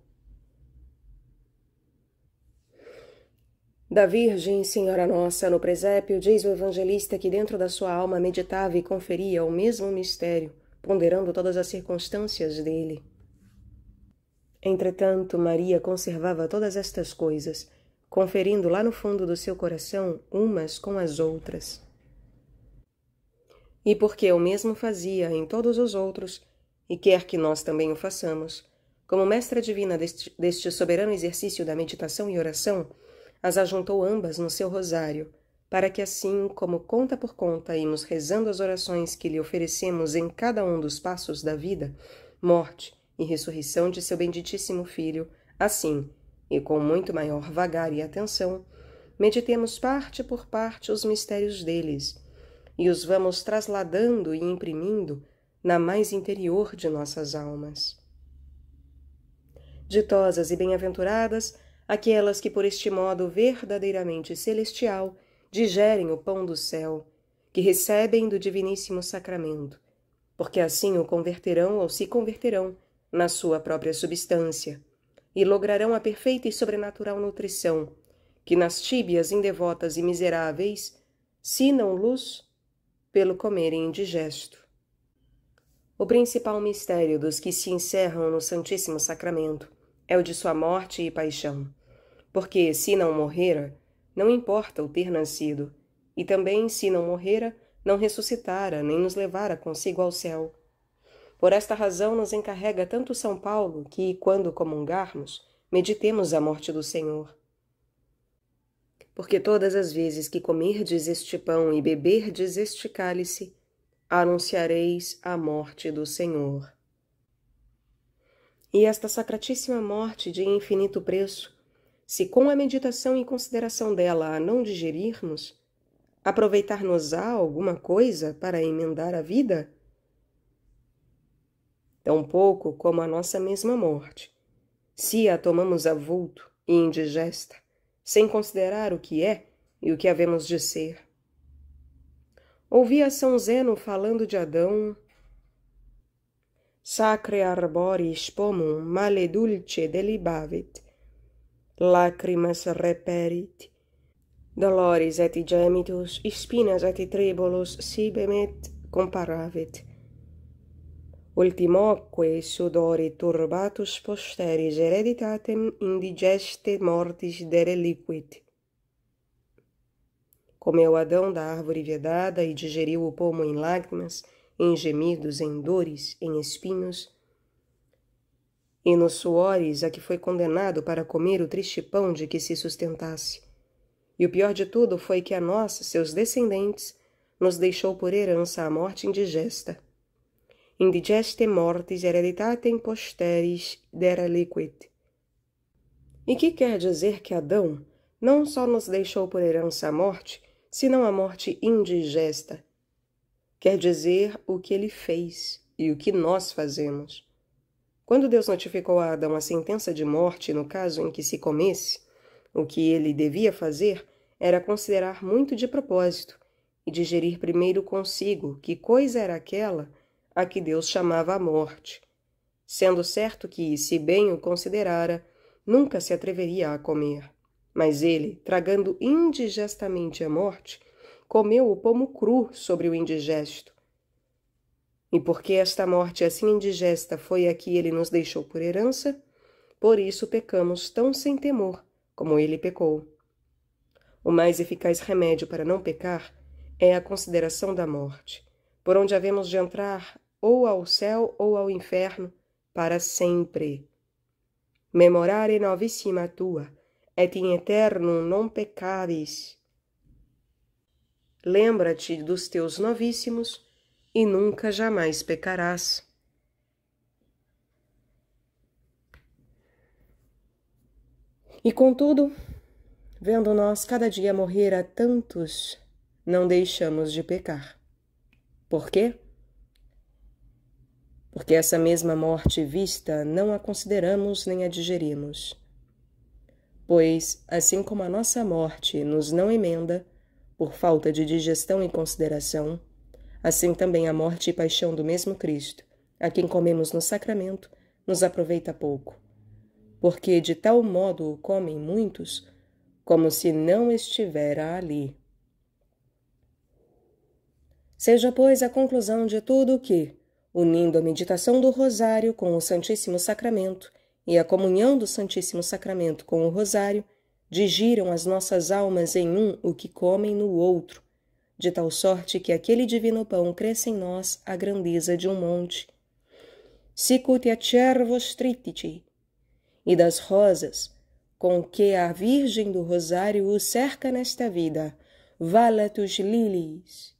Da Virgem, Senhora Nossa, no presépio, diz o evangelista que dentro da sua alma meditava e conferia o mesmo mistério, ponderando todas as circunstâncias dele. Entretanto, Maria conservava todas estas coisas, conferindo lá no fundo do seu coração umas com as outras. E porque o mesmo fazia em todos os outros, e quer que nós também o façamos, como mestra divina deste, deste soberano exercício da meditação e oração, as ajuntou ambas no seu rosário, para que assim, como conta por conta ímos rezando as orações que lhe oferecemos em cada um dos passos da vida, morte e ressurreição de seu benditíssimo Filho, assim, e com muito maior vagar e atenção, meditemos parte por parte os mistérios deles, e os vamos trasladando e imprimindo na mais interior de nossas almas. Ditosas e bem-aventuradas, aquelas que por este modo verdadeiramente celestial digerem o pão do céu, que recebem do diviníssimo sacramento, porque assim o converterão ou se converterão na sua própria substância, e lograrão a perfeita e sobrenatural nutrição, que nas tíbias indevotas e miseráveis, se não luz, pelo comerem indigesto. O principal mistério dos que se encerram no Santíssimo Sacramento é o de sua morte e paixão. Porque, se não morrera, não importa o ter nascido, e também, se não morrera, não ressuscitara, nem nos levara consigo ao céu. Por esta razão nos encarrega tanto São Paulo que, quando comungarmos, meditemos a morte do Senhor. Porque todas as vezes que comerdes este pão e beberdes este cálice, anunciareis a morte do Senhor. E esta sacratíssima morte de infinito preço se com a meditação e consideração dela a não digerirmos, aproveitar-nos-á alguma coisa para emendar a vida? Tão pouco como a nossa mesma morte, se a tomamos avulto e indigesta, sem considerar o que é e o que havemos de ser. Ouvia São Zeno falando de Adão. Sacre arbores spomum male dulce delibavit, lacrimas reperit. Doloris et gemitus, espinas et tribulus sibemet comparavit. Ultimoque sudori turbatus posteris hereditatem indigeste mortis dereliquit. Comeu Adão da árvore vedada e digeriu o pomo em lágrimas, em gemidos, em dores, em espinhos, e nos suores a que foi condenado para comer o triste pão de que se sustentasse. E o pior de tudo foi que a nós, seus descendentes, nos deixou por herança a morte indigesta. Indigeste mortis hereditatem posteris dera liquid. E que quer dizer que Adão não só nos deixou por herança a morte, senão a morte indigesta. Quer dizer o que ele fez e o que nós fazemos. Quando Deus notificou a Adão a sentença de morte no caso em que se comesse, o que ele devia fazer era considerar muito de propósito e digerir primeiro consigo que coisa era aquela a que Deus chamava a morte, sendo certo que, se bem o considerara, nunca se atreveria a comer. Mas ele, tragando indigestamente a morte, comeu o pomo cru sobre o indigesto, e porque esta morte assim indigesta foi a que ele nos deixou por herança, por isso pecamos tão sem temor como ele pecou. O mais eficaz remédio para não pecar é a consideração da morte, por onde havemos de entrar ou ao céu ou ao inferno para sempre. Memorare novissima tua, et in eternum non pecavis. Lembra-te dos teus novíssimos e nunca jamais pecarás. E contudo, vendo nós cada dia morrer a tantos, não deixamos de pecar. Por quê? Porque essa mesma morte vista não a consideramos nem a digerimos. Pois, assim como a nossa morte nos não emenda, por falta de digestão e consideração, Assim também a morte e paixão do mesmo Cristo, a quem comemos no sacramento, nos aproveita pouco. Porque de tal modo o comem muitos, como se não estivera ali. Seja, pois, a conclusão de tudo que, unindo a meditação do Rosário com o Santíssimo Sacramento e a comunhão do Santíssimo Sacramento com o Rosário, digiram as nossas almas em um o que comem no outro, de tal sorte que aquele divino pão cresça em nós a grandeza de um monte. Sicut et cervos tritici. E das rosas, com que a Virgem do Rosário o cerca nesta vida, valatus lilies.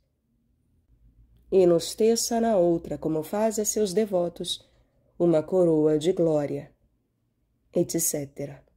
E nos teça na outra, como faz a seus devotos, uma coroa de glória, etc.